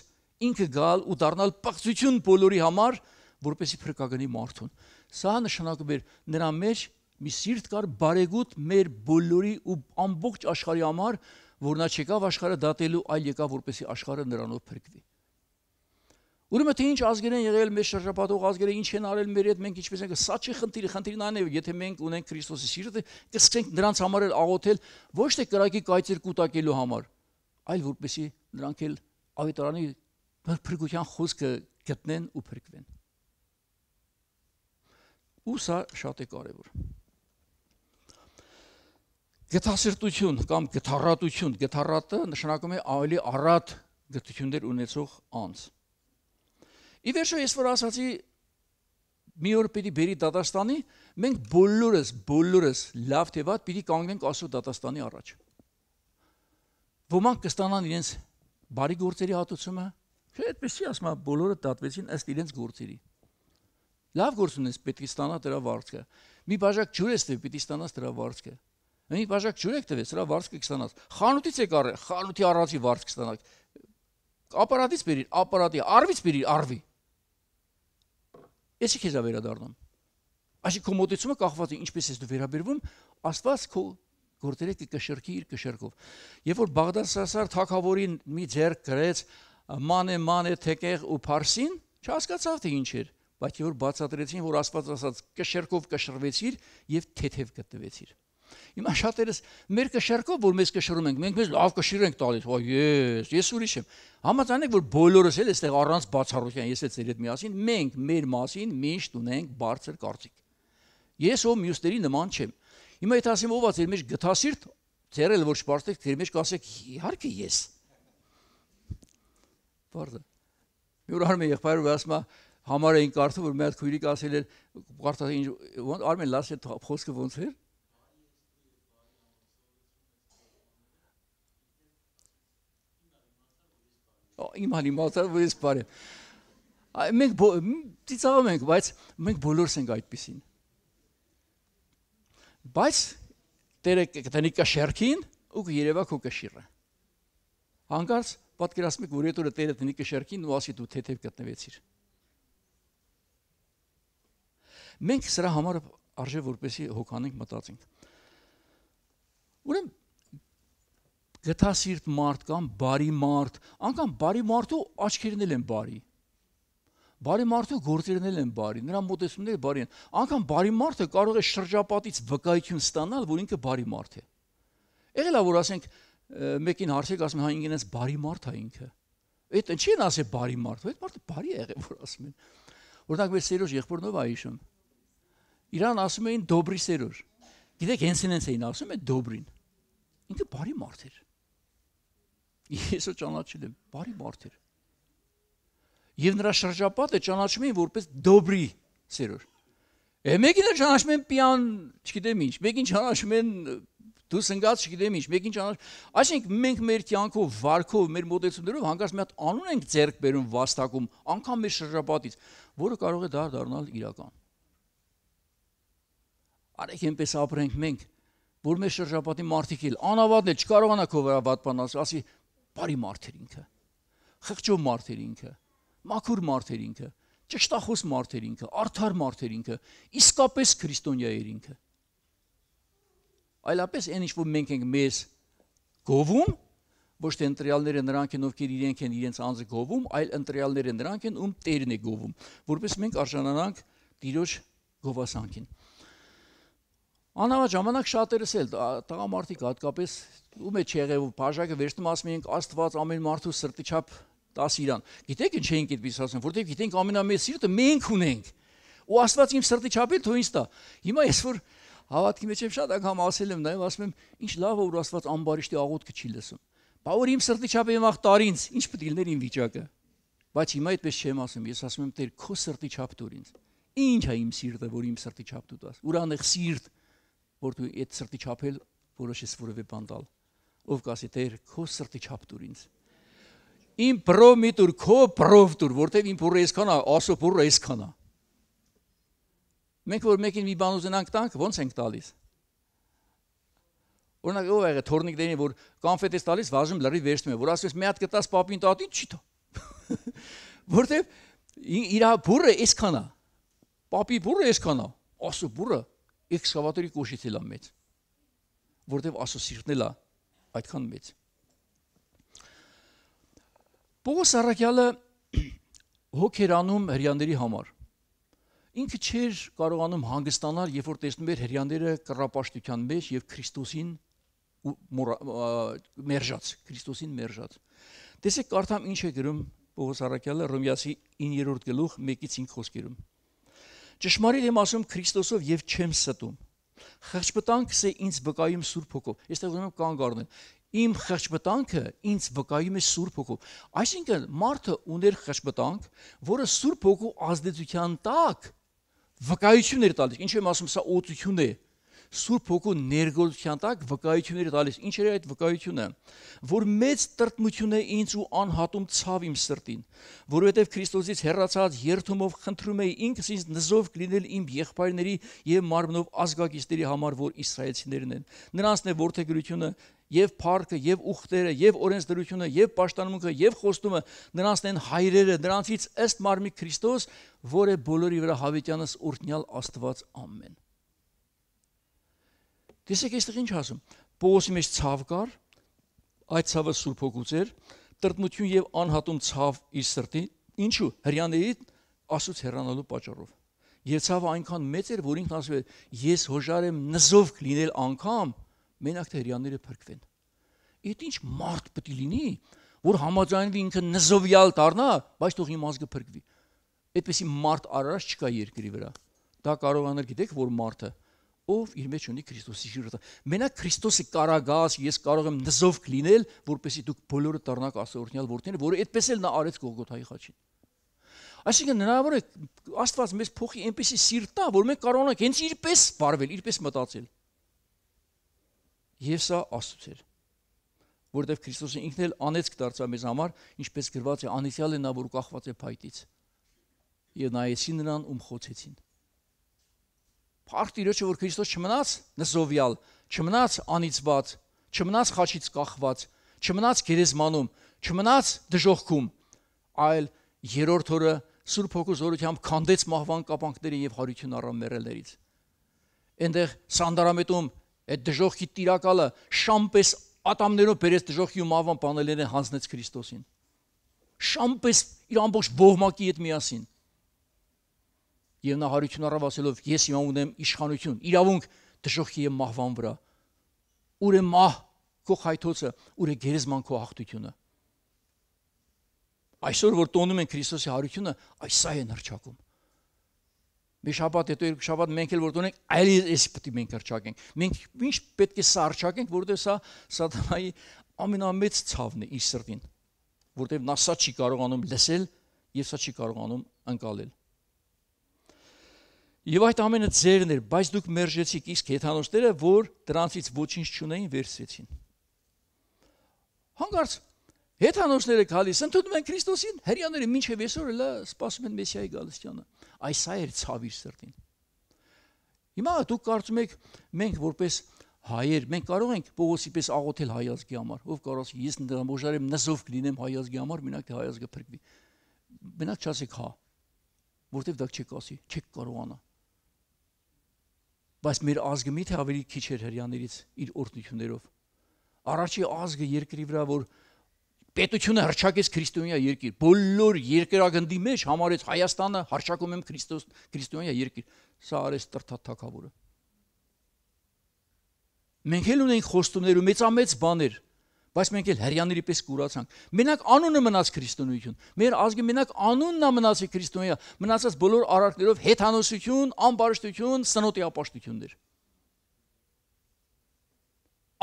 ինքը գալ ու դառնալ պղծություն բոլորի համար, որպեսի փրկագնի մարդուն։ Սա նշանակում էր նրա մեջ մի սիրտ կար բարեգութ մեր բոլորի ու ամբողջ աշխարհի համար, որ նա չեկավ աշխարհը դատելու, այլ եկավ որպեսի աշխարհը նրանով փրկվի։ Ուրեմն թե ինչ ազգեր են եղել մեր շրջապատող ազգերը, ինչ են արել մեր հետ, մենք ինչպես ենք, սա չի խնդիրը, խնդիրն այն է, եթե մենք ունենք Քրիստոսի սիրտը, կսկսենք նրանց համար էլ աղոթել ոչ թե կրակի կայծեր կուտակելու համար, այլ որպեսի նրանք էլ ավետարանի փրկության խոսքը գտնեն ու փրկվեն։ Ու սա շատ է կարևոր։ Գթասրտություն կամ գթառատություն, գթառատը նշանակում է ավելի առատ գթություններ ունեցող անձ։ Ի վերջո ես որ ասացի մի օր պիտի բերի Դատաստանի, մենք բոլորս, բոլորս լավ թե վատ պիտի կանգնենք Աստծո Դատաստանի առաջ։ Ոմանք կստանան իրենց բարի գործերի հատուցումը, չէ՞ այդպեսի ասում է բոլորը դատվեցին ըստ իրենց գործերի։ Լավ գործ ունես, պետք է ստանա դրա վարձքը։ Մի բաժակ ջուր ես տվել, պիտի ստանաս դրա վարձքը։ Մի բաժակ ջուր եք տվել, սրա վարձքը կստանաս։ Խանութից եք առել, խանութի առածի վարձք կստանաք։ Ապարատից բերիր, ապարատի, արվից բերիր, արվի։ Եսի քեզ է վերադառնում։ Այսինքն քո մտածումը կախված է ինչպես ես դու վերաբերվում, Աստված քո գործերը կկշրկի իր կշրկով։ Երբ որ Բաղդասարսար թակավորին մի ձեռք գրեց մանե մանե թեկեղ ու Փարսին, չհասկացավ թե ինչ էր, բայց երբ որ բացատրեցին, որ Աստված ասաց կշրկով կշրվեցիր եւ թեթև գտնվեցիր։ թե Հիմա շատերս մեր կշերկով, որ մեզ կշռում ենք, մենք մեզ լավ կշիռ ենք տալիս, ոյ ես, ես ուրիշ եմ։ Համաձայնեք, որ բոլորս էլ այստեղ առանց բացառության, ես էլ ձեր հետ միասին, մենք մեր մասին միշտ ունենք բարձր կարծիք։ Ես ով մյուսների նման չեմ։ Հիմա եթե ասեմ ով է ձեր մեջ գտասիրտ, ձերել որ շպարտեք, ձեր մեջ կասեք, իհարկե ես։ Բարդը։ Մի օր արմեն եղբայրը ասում է, համար էին կարդում, որ մի հատ քույրիկ ասել էր, կարդա ինչ, Արմեն լասել խոսքը ոնց էր։ իմ իմացա որ ես բարե։ Մենք ծիծաղում ենք, բայց մենք բոլորս ենք այդպեսին։ Բայց Տերը կտնի կշերքին ու կերևա քո կշիռը։ Հանկարծ պատկերացնեք, որ այդ օրը Տերը տնի կշերքին ու ասի դու թեթև գտնվեցիր։ Մենք սրա համար արժե որպեսի հոգանենք մտածենք։ Ուրեմն գտասիրտ մարդ կամ բարի մարդ, անգամ բարի մարդու աչքերն էլ են բարի։ Բարի մարդու գործերն էլ են բարի, նրա մտածումները բարի են։ Անգամ բարի մարդը կարող է շրջապատից վկայություն ստանալ, որ ինքը բարի մարդ է։ Եղել է որ ասենք մեկին հարցեք, ասում հա ինքն էս բարի մարդ է ինքը։ Այդ ինչի են ասել բարի մարդ, այդ մարդը բարի է եղել, որ ասում են։ Օրինակ մեր Սերոժ եղբորն ով է հիշում։ Իրան ասում էին Դոբրի Սերոժ։ Գիտեք, հենց ինձ էին ասում այդ Դոբրին։ Ինքը բարի մարդ էր։ Եսը ճանաչել եմ, բարի մարդ էր։ Եվ նրա շրջապատը ճանաչում էին որպես Դոբրի սերոր։ Եվ մեկին ճանաչում են պիան, չգիտեմ ինչ, մեկին ճանաչում են դուս ընկած, չգիտեմ ինչ, մեկին ճանաչում։ Այսինքն մենք մեր կյանքով, վարքով, մեր մոտեցումներով հանկարծ մի հատ անուն ենք ձեռք բերում վաստակում, անկամ մեր շրջապատից, որը կարող է դա դառնալ իրական։ Արեք այնպես ապրենք մենք, որ մեր շրջապատի մարդիկ էլ անավատն է, չկարողանա քո վրա վատ բան ասել, ասի բարի մարդեր ինքը, խղճով մարդեր ինքը, մաքուր մարդեր ինքը, ճշտախոս մարդեր ինքը, արդար մարդեր ինքը, իսկապես քրիստոնյայեր ինքը։ Այլապես այն ինչ որ մենք ենք մեզ գովում, ոչ թե ընտրյալները նրանք են, ովքեր իրենք են իրենց անձը գովում, այլ ընտրյալները նրանք են, ում Տերն է գովում, որպես մենք արժանանանք Տիրոջ գովասանքին։ Անհավատ ժամանակ շատերս էլ տղամարդիկ հատկապես ու մեջ եղեւ ու բաժակը վերցնում ասում ենք Աստված ամեն մարդու սրտի չափ տաս իրան։ Գիտեք ինչ ենք այդպես ասում, որտեղ գիտենք ամենամեծ սիրտը մենք ունենք։ Ու Աստված իմ սրտի չափի թույն տա։ Հիմա ես որ հավատքի մեջ եմ շատ անգամ ասել եմ նաև ասում եմ ինչ լավ է որ Աստված ամբարիշտի աղոթքը չի լսում։ Բա որ իմ սրտի չափը իմ աղտար ինձ, ինչ պետք է լիներ իմ վիճակը։ Բայց հիմա այդպես չեմ ասում, ես ասում եմ Տեր քո սրտի չափ դուր ինձ։ Ինչ է իմ սիրտը, որ իմ սրտի չափ դու տաս։ Ուրանեղ սիրտ, որ դու այդ սրտի չափել որոշես որևէ բան տալ։ որ ով կասի Տեր քո սրտի չափ դուր ինձ իմ պրոմիտուր քո պրովտուր որտեվ իմ փորը այսքան է ասո փորը այսքան է մենք որ մեկին մի բան ուզենանք տանք ո՞նց ենք տալիս Օրինակ ով եղա թորնիկներին որ կոնֆետ էս տալիս վազում լրի վերցնում է որ ասես մի հատ կտաս պապին տա դի չի տա որտեվ իր բուրը այսքան է պապի բուրը այսքան է ասո բուրը էքսկավատորի կոշից էլ է մեծ որտեվ ասո սիրտն էլ է այդքան մեծ։ Պողոս Արաքյալը հոգերանում հрьяաների համար ինքը չէր կարողանում հանգստանալ, երբ որ տեսնում էր հрьяաները կռապաշտության մեջ եւ Քրիստոսին մերժած, Քրիստոսին մերժած։ Տեսեք կարդամ ինչ է գրում Պողոս Արաքյալը Ռոմեացի 9-րդ գլուխ 1-ից 5 խոսքերում։ Ճշմարիտ եմ ասում Քրիստոսով եւ չեմ ստում Խղճբտանքս է ինձ վկայում Սուրբ Հոգով։ Եստեղ ուզում եմ կանգ առնել։ Իմ խղճբտանքը ինձ վկայում է Սուրբ Հոգով։ Այսինքն մարդը ուներ խղճբտանք, որը Սուրբ Հոգու ազդեցության տակ վկայություն էր տալիս։ Ինչու եմ ասում, սա օծություն է։ Ա, Սուրբ Հոգու ներգործության տակ վկայություններ տալիս։ Ինչ էր այդ վկայությունը, որ մեծ տրտմություն է ինձ ու անհատում ցավ իմ սրտին, որովհետև Քրիստոսից հեռացած երթումով խնդրում էի ինքս ինձ նզով կլինել իմ եղբայրների եւ մարմնով ազգագիստերի համար, որ իսրայելցիներն են։ Նրանցն է ворթեգրությունը եւ փառքը եւ ուխտերը եւ օրենսդրությունը եւ պաշտանմունքը եւ խոստումը նրանցն են հայրերը նրանցից ըստ մարմնի Քրիստոս որը բոլորի վրա հավիտյանս օրհնյալ Աստված ամեն Տեսեք դե այստեղ ինչ ասում։ Պողոսի մեջ ցավ կար, այդ ցավը Սուրբ Հոգուց էր, տրտմություն եւ անհատում ցավ իր սրտի, ինչու հрьяների ասուց հեռանալու պատճառով։ Եվ ցավը այնքան մեծ էր, որ ինքն ասում էր. ես հոժար եմ նզով կլինել անգամ, մենակ թե հрьяները փրկվեն։ Այդ ինչ մարդ պետք է լինի, որ համաձայնվի ինքը նզովյալ դառնա, բայց թող իմ ազգը փրկվի։ Այդպեսի մարդ արարած չկա երկրի վրա։ Դա կարող անել գիտեք, որ մարդը ով իր մեջ ունի Քրիստոսի շիրտը։ Մենակ Քրիստոսի կարագած ես կարող եմ նզով կլինել, որպեսզի դուք բոլորը դառնաք աստորնյալ որդին, որը այդպես էլ նա արեց Գողգոթայի խաչին։ Այսինքն հնարավոր է Աստված մեզ փոխի այնպեսի սիրտ որ մենք կարողանանք հենց իրպես բարվել, իրպես մտածել։ Եվ սա Աստծո էր որովհետև Քրիստոսը ինքն էլ անեծք դարձավ մեզ համար, ինչպես գրված է, անիցյալ է նա, որ կախված է փայտից։ Եվ նայեցին նրան, ում խոցեցին։ Փառք Տիրոջը, որ Քրիստոս չմնաց նզովյալ, չմնաց անիծված, չմնաց խաչից կախված, չմնաց գերեզմանում, չմնաց դժողքում, այլ երրորդ օրը Սուրբ Հոգու զորությամբ քանդեց մահվան կապանքներին եւ հարություն առավ մեռելներից։ Այնտեղ սանդարամետում այդ դժողքի տիրակալը շամպես ատամներով բերեց դժողքի ու մահվան բանելերին հանձնեց Քրիստոսին։ Շամպես իր ամբողջ բողմակի հետ միասին եւ նա հարություն առավ ասելով ես հիմա ունեմ իշխանություն իրավունք դժոխքի եւ մահվան վրա ուր է մահ քո հայթոցը ուր է գերեզման քո աղտությունը այսօր որ տոնում են քրիստոսի հարությունը այս սա է նրճակում մի շաբաթ հետո երկու շաբաթ մենք էլ որ տոնենք այլ էս պիտի մենք հրճակենք մենք ինչ պետք է սա հրճակենք որովհետեւ սա սատանայի ամենամեծ ցավն է իր սրտին որովհետեւ նա սա չի կարողանում լսել եւ սա չի կարողանում անցալել Եվ այդ ամենը ձերն էր, բայց դուք մերժեցիք իսկ հեթանոսները, որ դրանցից ոչինչ չունեին, վերցրեցին։ Հանկարծ հեթանոսները գալիս են, ընդունում են Քրիստոսին, հрьяաները մինչև այսօր էլ սպասում են Մեսիայի գալստյանը։ Այս այ էր ցավի սրտին։ Հիմա դուք կարծում եք մենք որպես հայեր, մենք կարող ենք Պողոսի պես աղոթել հայազգի համար, ով կարող է ես դրա մոժարեմ նզով կլինեմ հայազգի համար, մենակ թե հայազգը փրկվի։ Մենակ չասեք հա, որտեվ դա չեք ասի, չեք կարողանա Բայց մեր ազգը միթե ավելի քիչ էր հрьяաներից իր օրդնություններով։ Առաջի ազգը երկրի վրա, որ պետությունը հրճակեց քրիստոնյա երկիր, բոլոր երկրագնդի մեջ համարեց Հայաստանը հրճակում եմ Քրիստոս քրիստոնյա երկիր։ Սա արեց տրթաթակավորը։ Մենք էլ ունենք խոստումներ ու մեծամեծ բաներ, մեծ Բայց մենք էլ հрьяաների պես կուրացանք։ Մենակ անունը մնաց քրիստոնեություն։ Մեր ազգի մենակ անունն է մնացի քրիստոնյա, մնացած բոլոր արարքներով հեթանոսություն, անբարշտություն, սնոտի ապաշտություններ։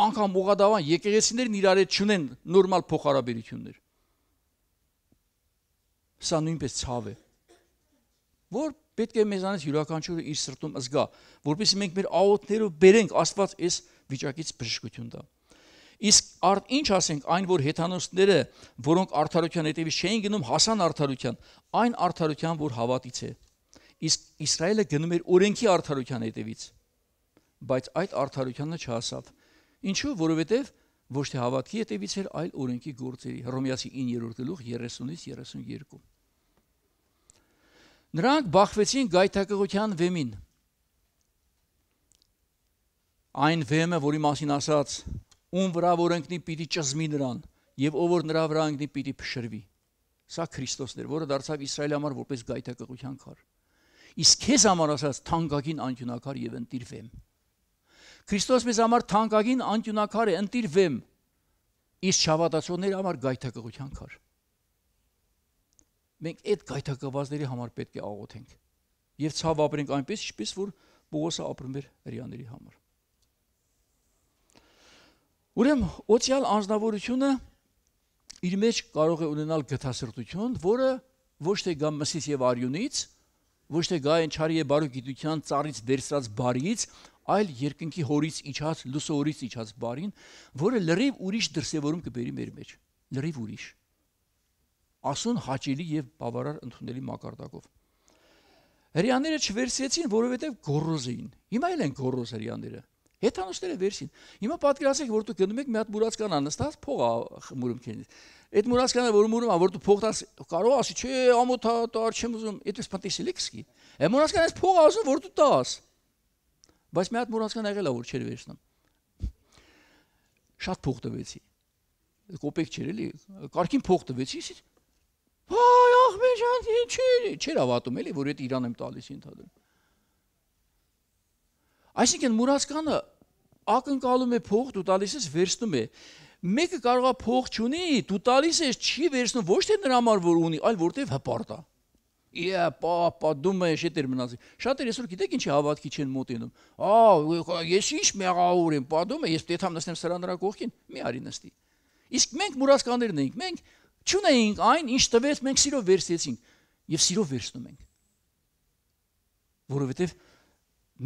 Անկամ ողադավան եկեղեցիներն իրար հետ չունեն նորմալ փոխհարաբերություններ։ Սա նույնպես ցավ է։ Որ պետք է մեզանից յուրաքանչյուրը իր սրտում զգա, որովհետև մենք մեր աղոթներով բերենք Աստված այս վիճակից բժշկություն տա։ դա Իսկ արդ ինչ ասենք այն որ հեթանոսները, որոնք արդարության հետևից չէին գնում, հասան արդարության, այն արդարության, որ հավատից է։ Իսկ Իսրայելը գնում էր օրենքի արդարության հետևից, բայց այդ արդարությանը չհասավ։ Ինչու՞, որովհետև ոչ թե հավատքի հետևից էր, այլ օրենքի գործերի։ Հռոմեացի 9-րդ գլուխ 30-ից 32։ Նրանք բախվեցին գայթակղության վեմին։ Այն վեմը, որի մասին ասած ում վրա որ ընկնի պիտի ճզմի նրան եւ ով որ նրա վրա ընկնի պիտի փշրվի սա քրիստոսն էր որը դարձավ իսրայելի համար որպես գայթակղության քար իսկ քեզ համար ասած թանկագին անկյունակար եւ ընտիր վեմ քրիստոս մեզ համար թանկագին անկյունակար է ընտիր վեմ իսկ շաբաթացողների համար գայթակղության քար մենք այդ գայթակղվածների համար պետք է աղոթենք եւ ցավ ապրենք այնպես ինչպես որ Պողոսը ապրում էր հрьяաների համար Ուրեմն օցիալ անznավորությունը իր մեջ կարող է ունենալ գտասրտություն, որը ոչ թե գա մսից եւ արյունից, ոչ թե գա այն չարի եւ բարու գիտության ծառից դերսած բարից, այլ երկնքի հորից իջած, լուսորից իջած բարին, որը լրիվ ուրիշ դրսևորում կբերի մեր մեջ։ Լրիվ ուրիշ։ Ասուն հաճելի եւ բավարար ընդունելի մակարդակով։ Հрьяաները չվերսեցին, որովհետեւ գոռոզ էին։ Հիմա էլ են գոռոզ հрьяաները։ Հետանշները վերջին։ Հիմա պատկերացեք, որ դու գնում եք մի հատ մուրացկանա նստած, փող է մուրում քենից։ Այդ մուրացկանը, որ մուրում է, որ դու փող տաս, կարող ասի, չէ, ամոթա տար չեմ ուզում, այդպես պատեսել եք սկի։ Այդ մուրացկանից փող ասում, որ դու տաս։ Բայց մի հատ մուրացկան եղել է, որ չէր վերցնում։ Շատ փող տվեցի։ Կոպեկ չէր էլի, կարքին փող տվեցի, իսկ Հայ, ախ, մեր ջան, ինչի՞։ Չէր ավատում էլի, որ այդ Իրան եմ տալիս ընդհանուր։ Այսինքն մուրացկանը ակնկալում է փող, դու տալիս ես, վերցնում է։ Մեկը կարող է փող չունի, դու տալիս ես, չի վերցնում ոչ թե նրա համար, որ ունի, այլ որտեվ հպարտ է։ Իա, պա, պա, դու մեզ հետ էր մնացի։ Շատեր այսօր գիտեք ինչի հավատքի չեն մոտենում։ Ա, ես ինչ մեղավոր եմ, պա դու մեզ, ես դեթամ նստեմ սրան նրա կողքին, մի արի նստի։ Իսկ մենք մուրացկաներն էինք, մենք չունեինք այն, ինչ տվեց, մենք սիրով վերցեցինք եւ սիրով վերցնում ենք։ Որովհետեւ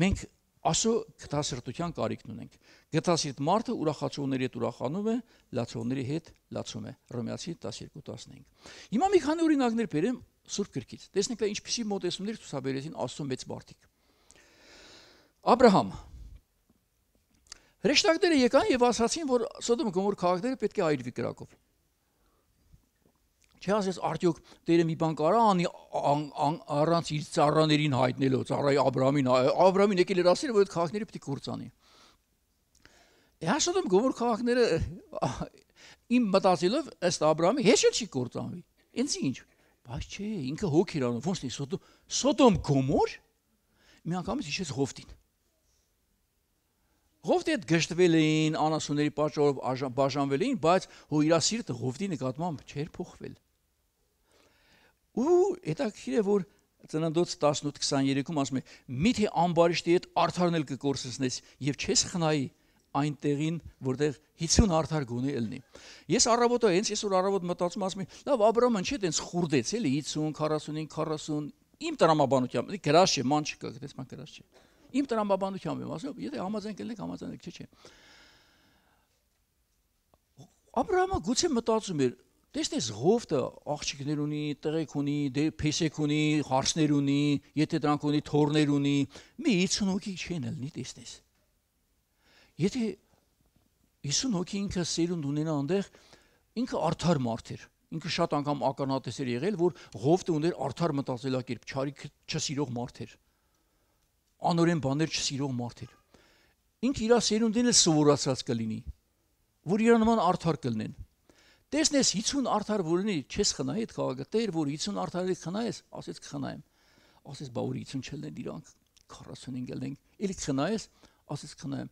մենք Այսօ գտասրտության կարիքն ունենք։ Գտասիրտ մարդը ուրախացողների հետ ուրախանում է, լացողների հետ լացում է։ Ռոմեացի 12:15։ Հիմա մի քանի օրինակներ բերեմ Սուրբ գրքից։ Տեսնենք թե ինչպիսի մոտեցումներ ցուցաբերեցին Աստծո մեծ մարդիկ։ Աբ รา համ Հրեշտակները եկան եւ ասացին, որ Սոդոմ գումոր քաղաքները պետք է այրվի կրակով։ Չէ ասես արդյոք Տերը մի բան կարա անի առանց իր ծառաներին հայտնելու, ծառայի Աբրամին, Աբրամին եկել էր ասել, որ այդ քաղաքները պիտի կործանի։ Եհաշտում գովոր քաղաքները իմ մտածելով ըստ Աբրամի հեշտ չի կործանվի։ Ինձ ինչ։ Բայց չէ, ինքը հոգ էր անում, ոնց է Սոդոմ, Սոդոմ Գոմոր մի անգամից հիշեց Հովտին։ Հովտի հետ գժտվել էին անասունների պատճառով բաժանվել էին, բայց հո իր սիրտը Հովտի նկատմամբ չէր փոխվել։ Ու հետաքրիր է որ ծննդոց 18-23-ում ասում է՝ «Միթե ամբարիշտի հետ արթարն էլ կկորսեցնես եւ չես խնայի այն տեղին, որտեղ 50 արթար գոնե ելնի»։ Ես առավոտը հենց այսօր առավոտ մտածում ասում եմ՝ «Լավ, Աբրահամը չէ՞ տենց խուրդեց էլի 50, 45, 40» իմ տրամաբանությամբ, դե գրած չէ, ման չկա, դեսման գրած չէ։ Իմ տրամաբանությամբ եմ ասում, եթե համաձայն կլինեք, համաձայն եք, չէ՞ չէ։ Աբրահամը գուցե մտածում էր, Տեսնես ղովտը աղջիկներ ունի, տղեկ ունի, դե փեսեկ ունի, հարսներ ունի, եթե դրանք ունի թորներ ունի, մի 50 հոգի չեն ելնի, տեսնես։ Եթե 50 հոգի ինքը սերունդ ունենա այնտեղ, ինքը արդար մարդ էր։ Ինքը շատ անգամ ականատես էր եղել, որ ղովտը ուներ արդար մտածելակերպ, չարիք չսիրող մարդ էր։ Անորեն բաներ չսիրող մարդ էր։ Ինքը իր սերունդին էլ սովորացած կլինի, որ իր նման արդար կլինեն Տեսնես 50 արդար որ ունի, չես խնայի այդ քաղաքը, Տեր, որ 50 արդարի խնայես, ասես կխնայեմ։ Ասես բա որ 50 չելնեն իրանք, 45 ելնենք։ Էլի խնայես, ասես կխնայեմ։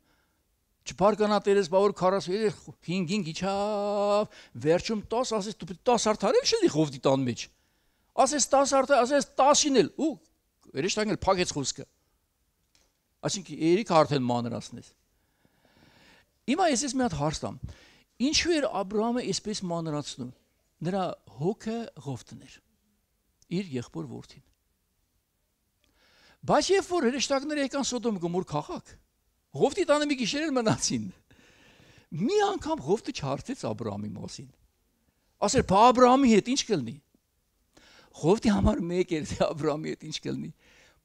Չբարկանա Տերես բա որ 45-ին իջավ, վերջում 10 ասես դու 10 արդարել շլի խովդի տան մեջ։ Ասես 10 արդար, ասես 10-ին էլ ու երեշտանգ էլ փակեց խոսքը։ Այսինքն երիք արդեն մանրացնես։ Հիմա ես ես մի հատ հարց տամ։ Ինչու էր Աբ รา համը այսպես մանրացնում։ Նրա հոգը ղովտն էր իր եղբոր որդին։ Բայց երբ որ հրեշտակները եկան Սոդոմ գմուր քաղաք, ղովտի տանը մի գիշեր էլ մնացին։ Մի անգամ ղովտը չհարցեց Աբ รา համի մասին։ Ասել, «Բա Աբ รา համի հետ ինչ կլինի»։ Ղովտի համար մեկ էր թե Աբ รา համի հետ ինչ կլինի,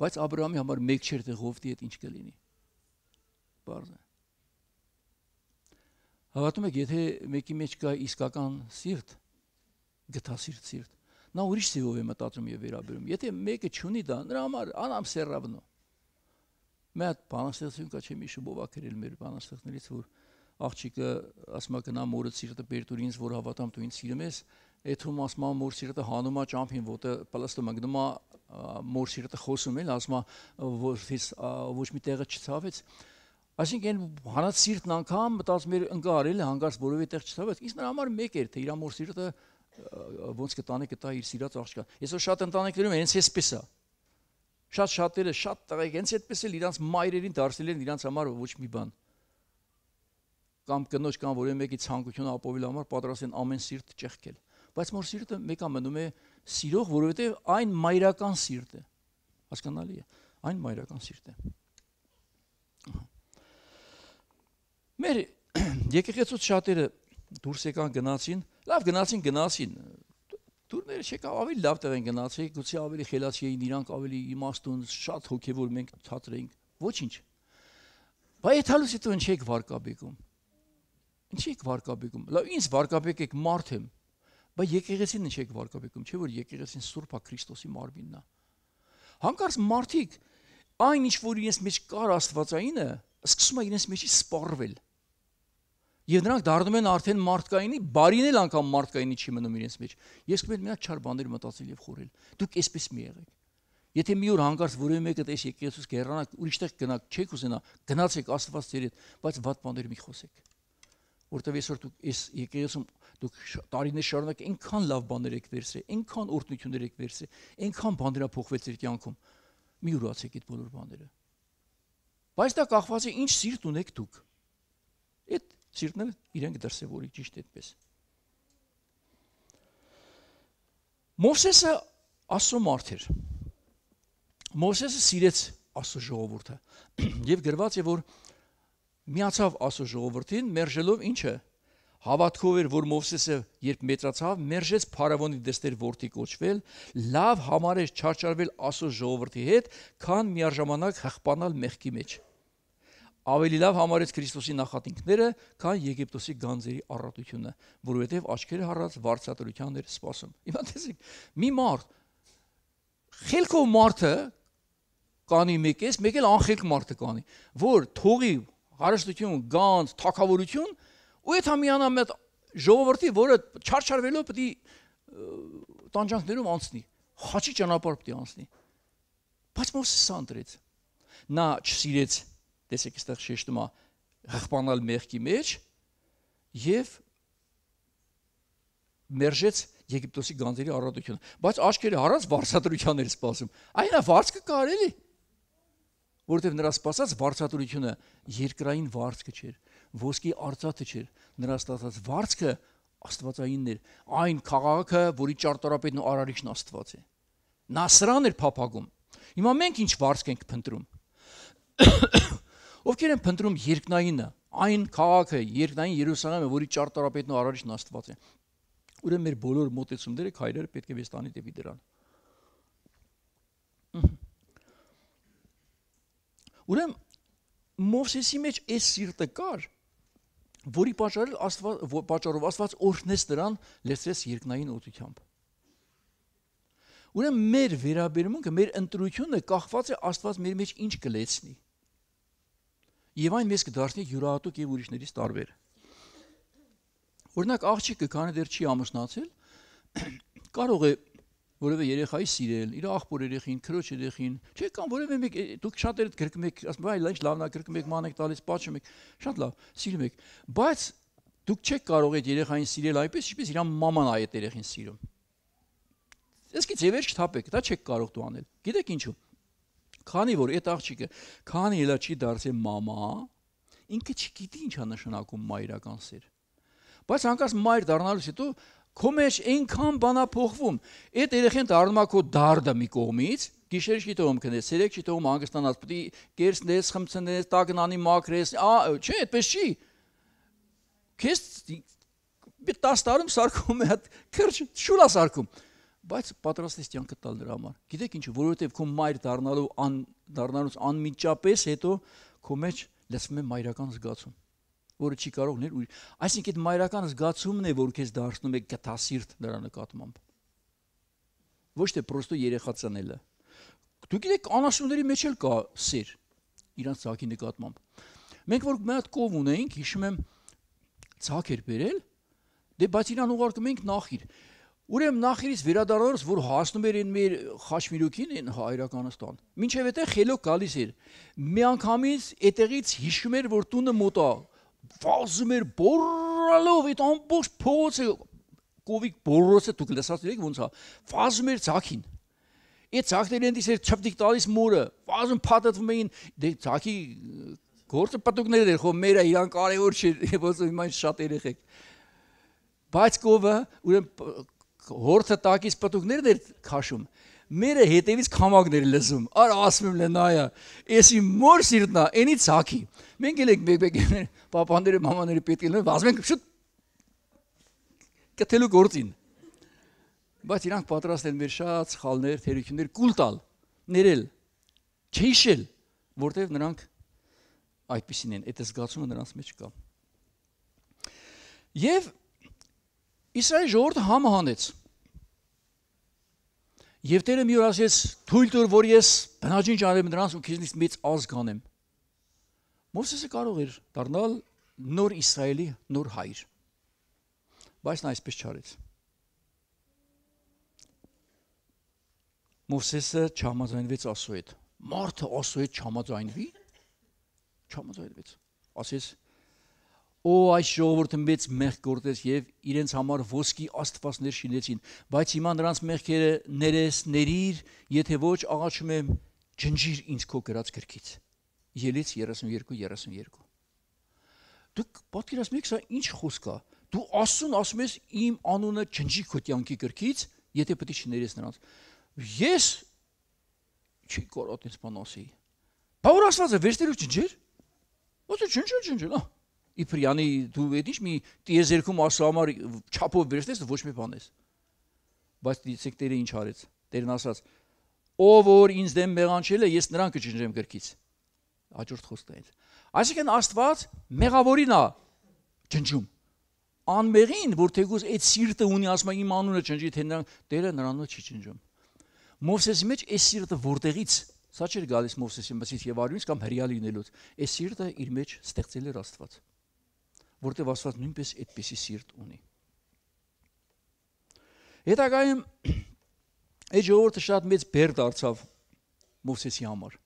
բայց Աբ รา համի համար մեկ չէր թե ղովտի հետ ինչ կլինի։ Բարձր Հավատում եք, եթե մեկի մեջ կա իսկական սիրտ, գտասիրտ սիրտ, նա ուրիշ սիրով է մտածում եւ վերաբերում։ Եթե մեկը չունի դա, նրա համար անամ սերավնո։ Մի հատ բանաստեղծություն կա չեմ հիշում, ով ակերել մեր բանաստեղծներից, որ աղջիկը ասում է գնա մորը սիրտը բերտուր ինձ, որ հավատամ դու ինձ սիրում ես, Էթում ասում եմ մոր սիրտը հանում է ճամփին, որտեղ պլաստում եմ գնում մոր սիրտը խոսում էլ, ասում է որ ոչ մի տեղը չցավեց, Այսինքն հանած սիրտն անգամ մտած մեր ընկարել է հանգարց որևէ տեղ չտավ, բայց ինձ նրա համար մեկ էր, թե իր ամոր սիրտը ոնց կտանի կտա իր սիրած աղջկա։ Այսօր շատ ընտանիքներում հենց էսպես է։ Շատ շատերը, շատ տղեկ հենց այդպես էլ իրանց մայրերին դարձել են իրանց համար ոչ մի բան։ Կամ կնոջ կամ որևէ մեկի ցանկությունը ապովել համար պատրաստ են ամեն սիրտ ճեղքել։ Բայց մոր սիրտը մեկը մնում է սիրող, որովհետև այն մայրական սիրտ է։ Հասկանալի է։ Այն մայրական սիրտ է։ Ահա Մեր եկեղեցուց շատերը դուրս եկան գնացին, լավ գնացին, գնացին, դուրները չեք ավելի լավ տեղ են գնացել, գուցե ավելի խելացի էին իրանք, ավելի իմաստուն, շատ հոգևոր մենք ցածրենք, ոչինչ։ Բայց հալուց հետո ինչ եք վարկաբեկում։ Ինչ եք վարկաբեկում։ Լավ, ինձ վարկաբեկեք մարդ եմ։ Բայց եկեղեցին ինչ եք վարկաբեկում, չէ՞ որ եկեղեցին Սուրբ Քրիստոսի մարմինն է։ Հանկարծ մարդիկ այն ինչ որ իրենց մեջ կար Աստվածայինը, սկսում է իրենց մեջի սպառվել։ մեջ Եվ նրանք դառնում են արդեն մարդկայինի, բարին էլ անգամ մարդկայինի չի մնում իրենց մեջ։ Ես կմեն մնա չար բաներ մտածել եւ խորել։ Դուք էսպես մի եղեք։ Եթե մի օր հանկարծ որևէ մեկը տես եկեսուս գերանակ, ուրիշտեղ գնաք, չեք ուզենա, գնացեք Աստված ձեր հետ, բայց ված բաներ մի խոսեք։ Որտեւ այսօր դուք այս եկեսում դուք տարիներ շարունակ այնքան լավ բաներ եք վերցրել, այնքան օրհնություններ եք վերցրել, այնքան բաներ ա փոխվել ձեր կյանքում։ Մի ուրացեք այդ բոլոր բաները։ Բայց դա կախված է ինչ սիրտ ունեք դուք։ Այդ Սիրտն էլ իրենք դրսևորի ճիշտ այդպես։ Մովսեսը Աստծո մարդ էր։ Մովսեսը սիրեց Աստծո ժողովուրդը եւ գրված է որ միացավ Աստծո ժողովրդին, մերժելով ինչը հավատքով էր, որ Մովսեսը երբ մեծացավ, մերժեց Փարավոնի դստեր ворթի կոչվել, լավ համարեց չարչարվել Աստծո ժողովրդի հետ, քան միաժամանակ հղպանալ մեղքի մեջ։ մեջ ավելի լավ համարեց Քրիստոսի նախատինքները, քան Եգիպտոսի գանձերի առատությունը, որովհետև աչքերը հառած վարչատրության էր սпасում։ Հիմա տեսեք, մի մարդ խելքով մարդը կանի մեկ էս, մեկ էլ անխելք մարդը կանի, որ թողի հարստություն, գանձ, թակավորություն, ու այդ համիանա մետ ժողովրդի, որը չարչարվելով պետք է տանջանքներով անցնի, խաչի ճանապարհ պետք է անցնի։ Բայց Մովսեսը սանտրեց։ Նա չսիրեց տեսեք այստեղ շեշտում է ղղբանալ մեղքի մեջ եւ մերժեց Եգիպտոսի գանձերի առատությունը, բայց աչքերը հարած վարսատրության էր սпасում։ Այնա վարսկը կարելի, որովհետև նրա սпасած վարսատրությունը երկրային վարսկը չէր, ոսկի արծաթը չէր, նրա ստացած վարսկը աստվածայինն էր, այն քաղաքը, որի ճարտարապետն ու արարիչն Աստված է։ Նա սրան էր փափագում։ Հիմա մենք ինչ վարսկ ենք փնտրում ովքեր են փնտրում երկնայինը, այն քաղաքը, երկնային Երուսաղեմը, որի ճարտարապետն ու արարիչն Աստված է։ Ուրեմն մեր բոլոր մտածումները քայլերը պետք է վեստանի դեպի դրան։ Ուրեմն Մովսեսի մեջ այս սիրտը կար, որի պատճառով Աստված պատճառով Աստված օրհնեց նրան լեցրեց երկնային օծությամբ։ Ուրեմն մեր վերաբերմունքը, մեր ընտրությունը կախված է Աստված մեր մեջ ինչ կլեցնի եւ այն մեզ կդարձնի յուրահատուկ եւ ուրիշներից տարբեր։ Օրինակ աղջիկը քանի դեռ չի ամուսնացել, կարող է որևէ երեխայի սիրել, իր աղբոր երեխին, քրոջ երեխին, չէ՞ կամ որևէ մեկ դուք շատերը գրկում եք, ասում այ լավ լավնա գրկում եք, մանեք տալիս, պատճում եք, շատ լավ, սիրում եք, բայց դուք չեք կարող այդ երեխային սիրել այնպես, ինչպես իր մաման այդ երեխին սիրում։ Իսկ ի՞նչ վերջ չթափեք, դա չեք կարող դու անել։ Գիտեք ինչու՞։ Քանի որ այդ աղջիկը քանի էլա չի դարձել մամա, ինքը չգիտի ինչա նշանակում մայրական սեր։ Բայց հանկարծ մայր դառնալուց հետո քո մեջ այնքան բանա փոխվում։ Այդ երեխեն դառնում է քո դարդը մի կողմից, գիշերը չի թողում քնես, ցերեկ չի թողում հանգստանաս, պիտի կերսնես, խմցնես, տագնանի մաքրես, ա, չէ, այդպես չի։ Քեզ մի 10 տարում սարկում է հատ քրջ շուլա սարկում բայց պատրաստ ես ցանկը տալ դրա համար։ Գիտեք ինչ, որովհետև քո մայր դառնալու ան դառնալուց անմիջապես հետո քո մեջ լսվում է մայրական զգացում, որը չի կարող ներ ուրիշ։ Այսինքն այդ մայրական զգացումն է, որ քեզ դարձնում է գտասիրտ նրա նկատմամբ։ Ոչ թե պրոստո երեխա ծնելը։ Դու գիտեք, անասունների մեջ էլ կա սեր իրանց ցակի նկատմամբ։ Մենք որ մի հատ կով ունեինք, հիշում եմ, ցակ էր բերել, դե բայց իրան ուղարկում էինք նախիր։ Ուրեմն նախիրից վերադառնալուց որ հասնում էր մեր Խաշմիրուկին են Հայրականստան։ Մինչև էտեղ խելոք գալիս էր։ Միանգամից էտեղից հիշում էր որ տունը մոտ է։ Վազում էր բորալով այդ ամբողջ փողոցը կովիկ բորոսը դուք լսած եք ոնց է։ Վազում էր ցակին։ Այդ ցակներին դիսեր չփտիկ տալիս մորը։ Վազում փաթաթվում էին դե ցակի գործը պատուկներ էր, խո մերը իրան կարևոր չէ, ոնց հիմա շատ երեխեք։ Բայց կովը ուրեմն հորթը տակից պտուկներն էր քաշում մերը հետևից քամակներ լսում ար ասում եմ լնայա էսի մոր սիրտնա այնի ցակի մենք էլ ենք բեբեկներ papanները մամաները պետք է լինեն ասում ենք շուտ կթելու գործին բայց իրանք պատրաստ են մեր շատ սխալներ թերություններ կուլ տալ ներել չհիշել որտեվ նրանք այդպեսին են այդ զգացումը նրանց մեջ կա եւ Իսրայելի ժողովուրդը համահանեց։ Եվ Տերը մի օր ասեց. թույլ տուր, որ ես բնաջին ճանեմ նրանց ու քեզնից մեծ ազգ անեմ։ Մովսեսը կարող էր դառնալ նոր Իսրայելի նոր հայր։ Բայց նա այսպես չարեց։ Մովսեսը չհամաձայնվեց Աստծո հետ։ Մարդը Աստծո հետ չհամաձայնվի։ Չհամաձայնվեց։ Ասեց. Օ այս ժողովուրդը մեծ մեղք գործեց եւ իրենց համար ոսկի աստվածներ շինեցին, բայց հիմա նրանց մեղքերը ներես, ներիր, եթե ոչ աղաչում եմ ջնջիր ինձ քո գրած գրքից։ Ելից 32-32։ Դուք պատկերացնեք սա ինչ խոսք է։ Դու ասուն ասում ես իմ անունը ջնջի քո կյանքի գրքից, եթե պետք չներես նրանց։ Ես չի կարող այդպես բան ասեի։ Բա որ ասվածը վերստերով ջնջեր։ Ո՞նց ջնջեր ջնջեր, ա իբր յանի դու այդ ինչ մի տիեզերքում ասու համար չափով վերցնես ոչ մի բան ես բայց դիցեք Տերը ինչ արեց Տերն ասաց ով որ ինձ դեմ մեղանչել է ես նրան կջնջեմ գրքից հաջորդ խոսքն է այսինքն Աստված մեղավորին է ջնջում անմեղին որ թեգուզ այդ սիրտը ունի ասում է իմ անունը ջնջի թե նրան Տերը նրանով չի ջնջում Մովսեսի մեջ այս սիրտը որտեղից Սա չէր գալիս Մովսեսի մսից եւ արյունից կամ հрьяա լինելուց։ Այս սիրտը իր մեջ ստեղծել էր Աստված որտեղ Աստված նույնպես այդպիսի սիրտ ունի։ Հետագայում այդ ժողովուրդը շատ մեծ բեր դարձավ Մովսեսի համար։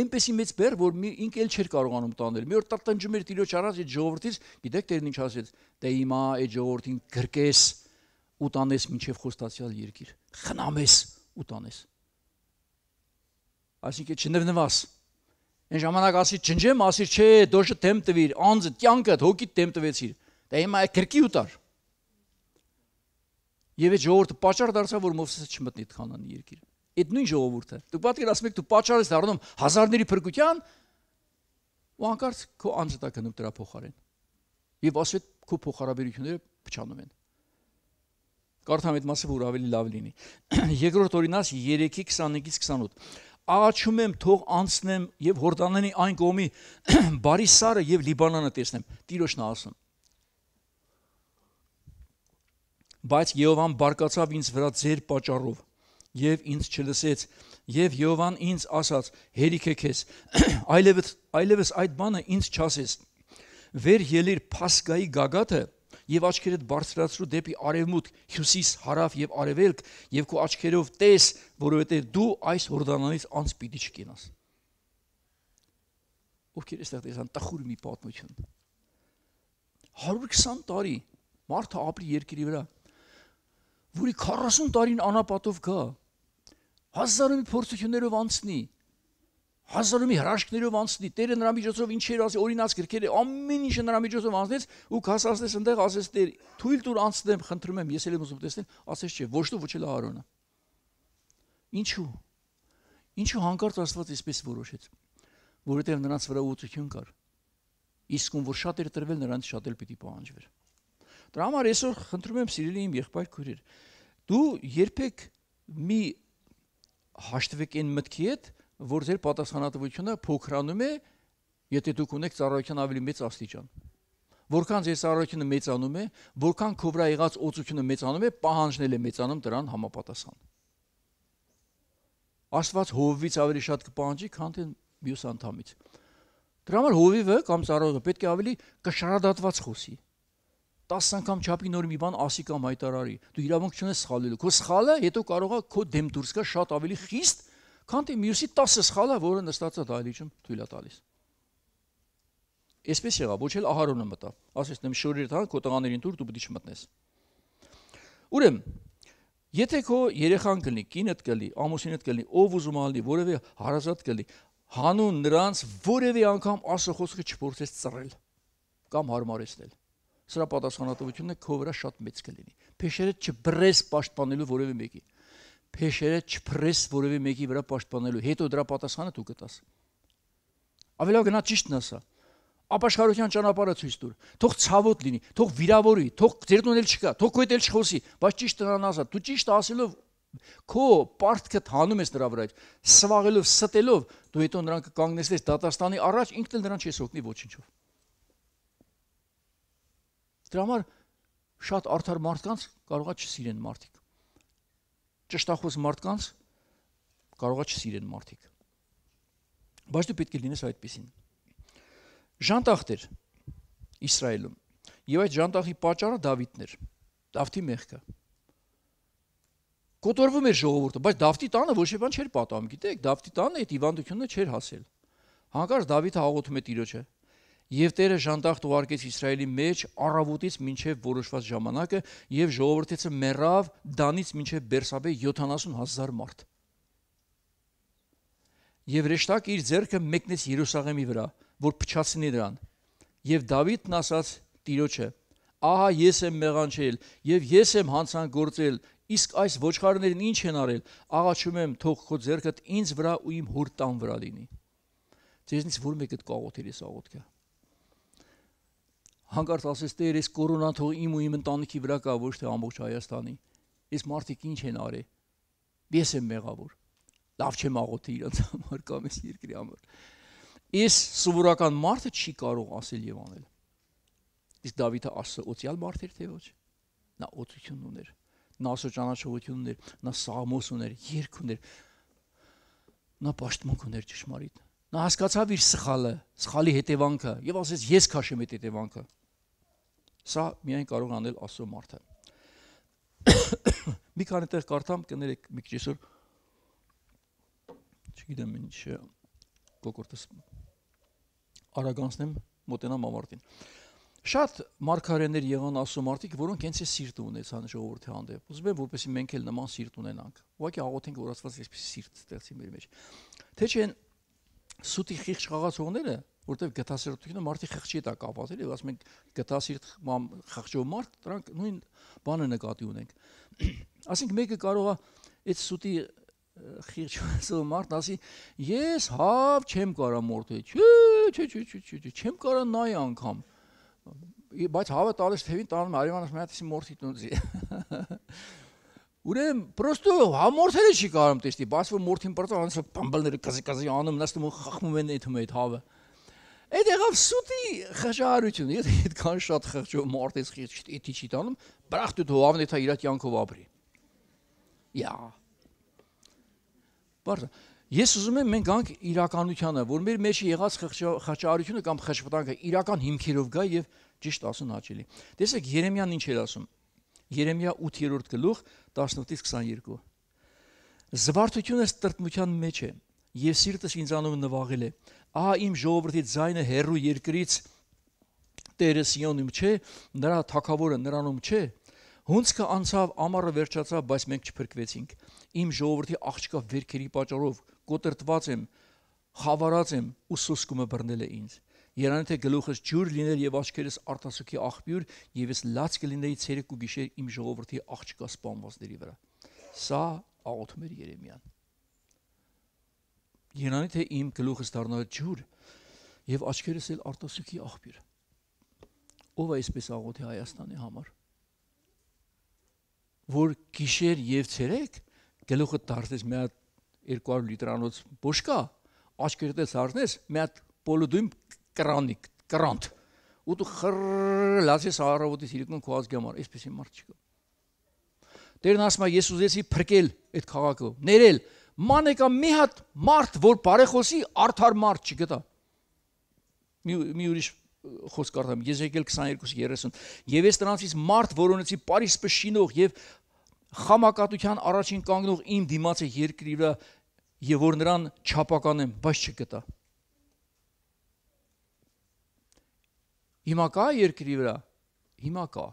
Էնպեսի մեծ բեր, որ մի ինք էլ չէր կարողանում տանել։ Մի օր տրտնջում էր Տիրոջ առած այդ ժողովրդից, գիտեք Տերն ինչ ասեց. «Դե հիմա այդ ժողովրդին գրկես ու տանես մինչև խոստացյալ երկիր։ Խնամես ու տանես»։ Այսինքն չնվնվաս Այն ժամանակ ասի ջնջեմ, ասի չէ, դոշը դեմ տվիր, անձը, կյանքը, հոգիդ դեմ տվեցիր։ Դա հիմա է քրկի ուտար։ Եվ այդ ժողովուրդը պատճառ դարձավ, որ Մովսեսը չմտնի քանանի երկիր։ Այդ նույն ժողովուրդը։ Դու պատկերացնում եք, դու պատճառ ես դառնում հազարների փրկության, ու հանկարծ քո անձը տա գնում դրա փոխարեն։ Եվ ասում է քո փոխհարաբերությունները փչանում են։ Կարդամ այդ մասը, որ ավելի լավ լինի։ Երկրորդ օրինաց 3-ի 25-ից 28 աղաչում եմ, թող անցնեմ եւ Հորդանանի այն կողմի բարի սարը եւ Լիբանանը տեսնեմ։ Տիրոջն ասում։ Բայց Եհովան բարկացավ ինձ վրա ձեր պատճառով եւ ինձ չլսեց եւ Եհովան ինձ ասաց. «Հերիք է քեզ, այլևս այլևս այդ բանը ինձ չասես։ Վեր ելիր Փասկայի գագաթը եւ աչքերդ բարձրացրու դեպի արևմուտք, հյուսիս, հարավ եւ արևելք եւ քո աչքերով տես, որովհետեւ դու այս Հորդանանից անց պիտի չկենաս։ Ովքեր էստեղ տեսան տխուր մի պատմություն։ 120 տարի մարդը ապրի երկրի վրա, որի 40 տարին անապատով գա, հազարը մի փորձություններով անցնի, հազարը մի հրաշքներով անցնի, Տերը նրա միջոցով ինչեր ասի, օրինաց գրքեր է, ամեն ինչը նրա միջոցով անցնեց ու քասածես այնտեղ ասես Տեր, թույլ տուր անցնեմ, խնդրում եմ, ես էլ եմ ուզում տեսնել, ասես չէ, ոչ դու ոչ էլ Аарոնը։ Ինչու։ Ինչու հանկարծ Աստված այսպես որոշեց, որովհետև նրանց վրա ուծություն կար։ Իսկ ում որ շատ էր տրվել, նրանց շատ էլ պիտի պահանջվեր։ Դրա համար այսօր խնդրում եմ սիրելի իմ եղբայր քույրեր, դու երբեք մի հաշտվեք այն մտքի հետ, որ ձեր պատասխանատվությունը փոքրանում է, եթե դուք ունեք ծառայության ավելի մեծ աստիճան։ Որքան ձեր ծառայությունը մեծանում է, որքան քո վրա եղած օծությունը մեծանում է, պահանջն էլ է մեծանում դրան համապատասխան։ Աստված հովվից ավելի շատ կպահանջի, քան թե մյուս անդամից։ Դրա համար հովիվը կամ ծառայողը պետք է ավելի կշարադատված խոսի։ 10 անգամ չափի նոր մի բան ասի կամ հայտարարի։ Դու իրավունք չունես սխալելու։ Քո սխալը հետո կարող է քո դեմ դուրս գա շատ ավելի խիստ, քան թե մյուսի 10 սխալը, որը նստած է դահլիճում թույլա տալիս։ Էսպես եղա, ոչ էլ Ահարոնը մտավ։ Ասես նեմ «Դե շորերդ հա քո տղաներին դուր դու պիտի չմտնես։ Ուրեմն Եթե քո երեխան կլինի, կինդ կլինի, ամուսինդ կլինի, ով ուզում ալի, որևէ հարազատ կլինի, հանուն նրանց որևէ անգամ ասոխոսքը չփորձես ծռել կամ հարմարեցնել։ Սրա պատասխանատվությունը քո վրա շատ մեծ կլինի։ Փեշերը չբրես պաշտպանելու որևէ մեկի փեշերը չփրես որևէ մեկի վրա պաշտպանելու, հետո դրա պատասխանը դու կտաս։ Ավելորդ գնա ճիշտն ասա։ Ապաշխարության ճանապարհը ցույց տուր։ Թող ցավոտ լինի, թող վիրավորի, թող ձերտուն էլ չկա, թող քո հետ էլ չխոսի, բայց ճիշտն անասա։ Դու ճիշտ ասելով քո պարտքը թանում ես նրա վրա, սվաղելով, ստելով, դու հետո նրան կկանգնեցնես դատաստանի առաջ, ինքն էլ նրան չես օգնի ոչինչով։ Դրա համար շատ արդար մարդկանց կարողա չսիրեն մարդիկ ճշտախոս մարդկանց կարողա չսիրեն մարդիկ։ Բայց դու պետք է լինես այդպեսին։ Ժանտախտեր Իսրայելում։ Եվ այդ ժանտախի պատճառը Դավիթն էր։ Դավթի մեղքը։ Կոտորվում էր ժողովուրդը, բայց Դավթի տանը ոչ մի բան չէր պատահում, գիտեք, Դավթի տանը այդ հիվանդությունը չէր հասել։ Հանկարծ Դավիթը հաղորդում է Տիրոջը Եվ Տերը ժանտախտ ուղարկեց Իսրայելի մեջ առավոտից մինչև որոշված ժամանակը եւ ժողովրդեցը մեռավ Դանից մինչև Բերսաբե 70000 մարդ։ Եվ Ռեշտակ իր ձեռքը մեկնեց Երուսաղեմի վրա, որ փչացնի նրան։ Եվ Դավիթն ասաց Տիրոջը. Ահա ես եմ մեղանջել եւ ես եմ հանցան գործել, իսկ այս ոչխարներին ինչ են արել։ Աղաչում եմ, թող քո ձեռքդ ինձ վրա ու իմ հոր տան վրա լինի։ Ձեզնից որ մեկը կողոթի այս աղոթքը հանկարծ ասես Տեր, այս կորոնան թող իմ ու իմ ընտանիքի վրա կա, ոչ թե ամբողջ Հայաստանի։ Այս մարդիկ ինչ են արել։ Ես եմ մեղավոր։ Լավ չեմ աղոթի իրենց համար կամ այս երկրի համար։ Այս սովորական մարդը չի կարող ասել եւ անել։ Իսկ Դավիթը ասա օծյալ մարդ էր թե ոչ։ Նա օծություն ուներ, նա ասոճանաչողություն ուներ, նա սաղմոս ուներ, երկ ուներ, նա պաշտմունք ուներ ճշմարիտ։ Նա հասկացավ իր սխալը, սխալի հետևանքը եւ ասեց ես քաշեմ այդ հետևանքը։ Սա միայն կարող անել Աստծո մարդը։ Մի քանի տեղ կարդամ, կներեք մի քիչ այսօր չգիտեմ ինչ կոկորտս արագանցնեմ, մոտենամ ավարտին։ Շատ մարգարեներ եղան ասում մարդիկ, որոնք հենց է սիրտ ունեցան ժողովրդի հանդեպ։ Ուզում եմ որպեսի մենք էլ նման սիրտ ունենանք։ Ուղղակի աղոթենք որ Աստված այսպես սիրտ ստեղծի մեր մեջ։ Թե չէ սուտի խիղճ խաղացողները որտեվ գտասիրությունը մարդի խղճի հետ է կապված, եւ ասում ենք գտասիրտ խղճով մարդ, դրանք նույն բանը նկատի ունենք։ Ասենք մեկը կարող է այդ սուտի խիղճ սո մարդ ասի, ես հավ չեմ կարա մորթել։ Չի, չի, չի, չի, չի, չեմ կարա նայ անգամ։ Բայց հավը տալիս թևին տանում արիվանս մի հատ էսի մորթի տունզի։ Ուրեմն պրոստո համորթերը չի կարամ տեստի, բայց որ մորթին բրծա անց բամբլները կզի-կզի անում, նստում ու խախմում են այդ հում այդ հավը։ Այդ եղավ սուտի խժարություն, եթե այդքան շատ խղճով մարդից խիղճ իթի չի տանում, բրախ դու հովավն եթե իրա կյանքով ապրի։ Յա։ Բարդ Ես ուզում եմ մենք գանք իրականությանը, որ մեր մեջ եղած խղճարությունը կամ խշպտանքը իրական հիմքերով գա եւ ճիշտ ասուն աճելի։ Տեսեք Երեմիան ինչ էր ասում։ Երեմիա 8-րդ գլուխ 18-ից 22։ Զվարթությունս տրտմության մեջ է, եւ սիրտս ինձանով նվաղել է ահա իմ ժողովրդի ձայնը հերրու երկրից Տերը Սիոնում չէ, նրա թակավորը նրանում չէ։ Հունցքը անցավ, ամառը վերջացավ, բայց մենք չփրկվեցինք։ Իմ ժողովրդի աղջկա վերքերի պատճառով կոտրտված եմ, խավարած եմ ու սոսկումը բռնել է ինձ։ Երանի թե գլուխս ջուր լիներ եւ աչքերս արտասուքի աղբյուր, եւ ես լաց կլինեի ցերեկ ու գիշեր իմ ժողովրդի աղջկա սպանվածների վրա։ Սա աղոթում էր Երեմիան։ Երանի թե իմ գլուխս դառնալ ջուր եւ աչքերս էլ արտասուքի աղբյուր։ Ով է այսպես աղոթի Հայաստանի համար։ Որ գիշեր եւ ցերեկ գլուխը դարձես մի հատ 200 լիտրանոց բոշկա, աչքերդ էլ սառնես մի հատ պոլոդույմ կրանիկ, կրանտ։ Ու դու խր լացես առավոտից իրիկուն քո ազգամար, այսպես իմ մարդ չկա։ Տերն ասում է, ես ուզեցի փրկել այդ քաղաքը, ներել, ման եկա մի հատ մարդ, որ բարեխոսի արդար մարդ չգտա։ Մի մի ուրիշ խոսք արդամ Եզեկել 22:30 եւ ես նրանցից մարդ որոնեցի Փարիզը շինող եւ խամակատության առաջին կանգնող իմ դիմացը երկրի վրա եւ որ նրան չափականեմ, բայց չգտա։ Հիմա կա երկրի վրա։ Հիմա կա։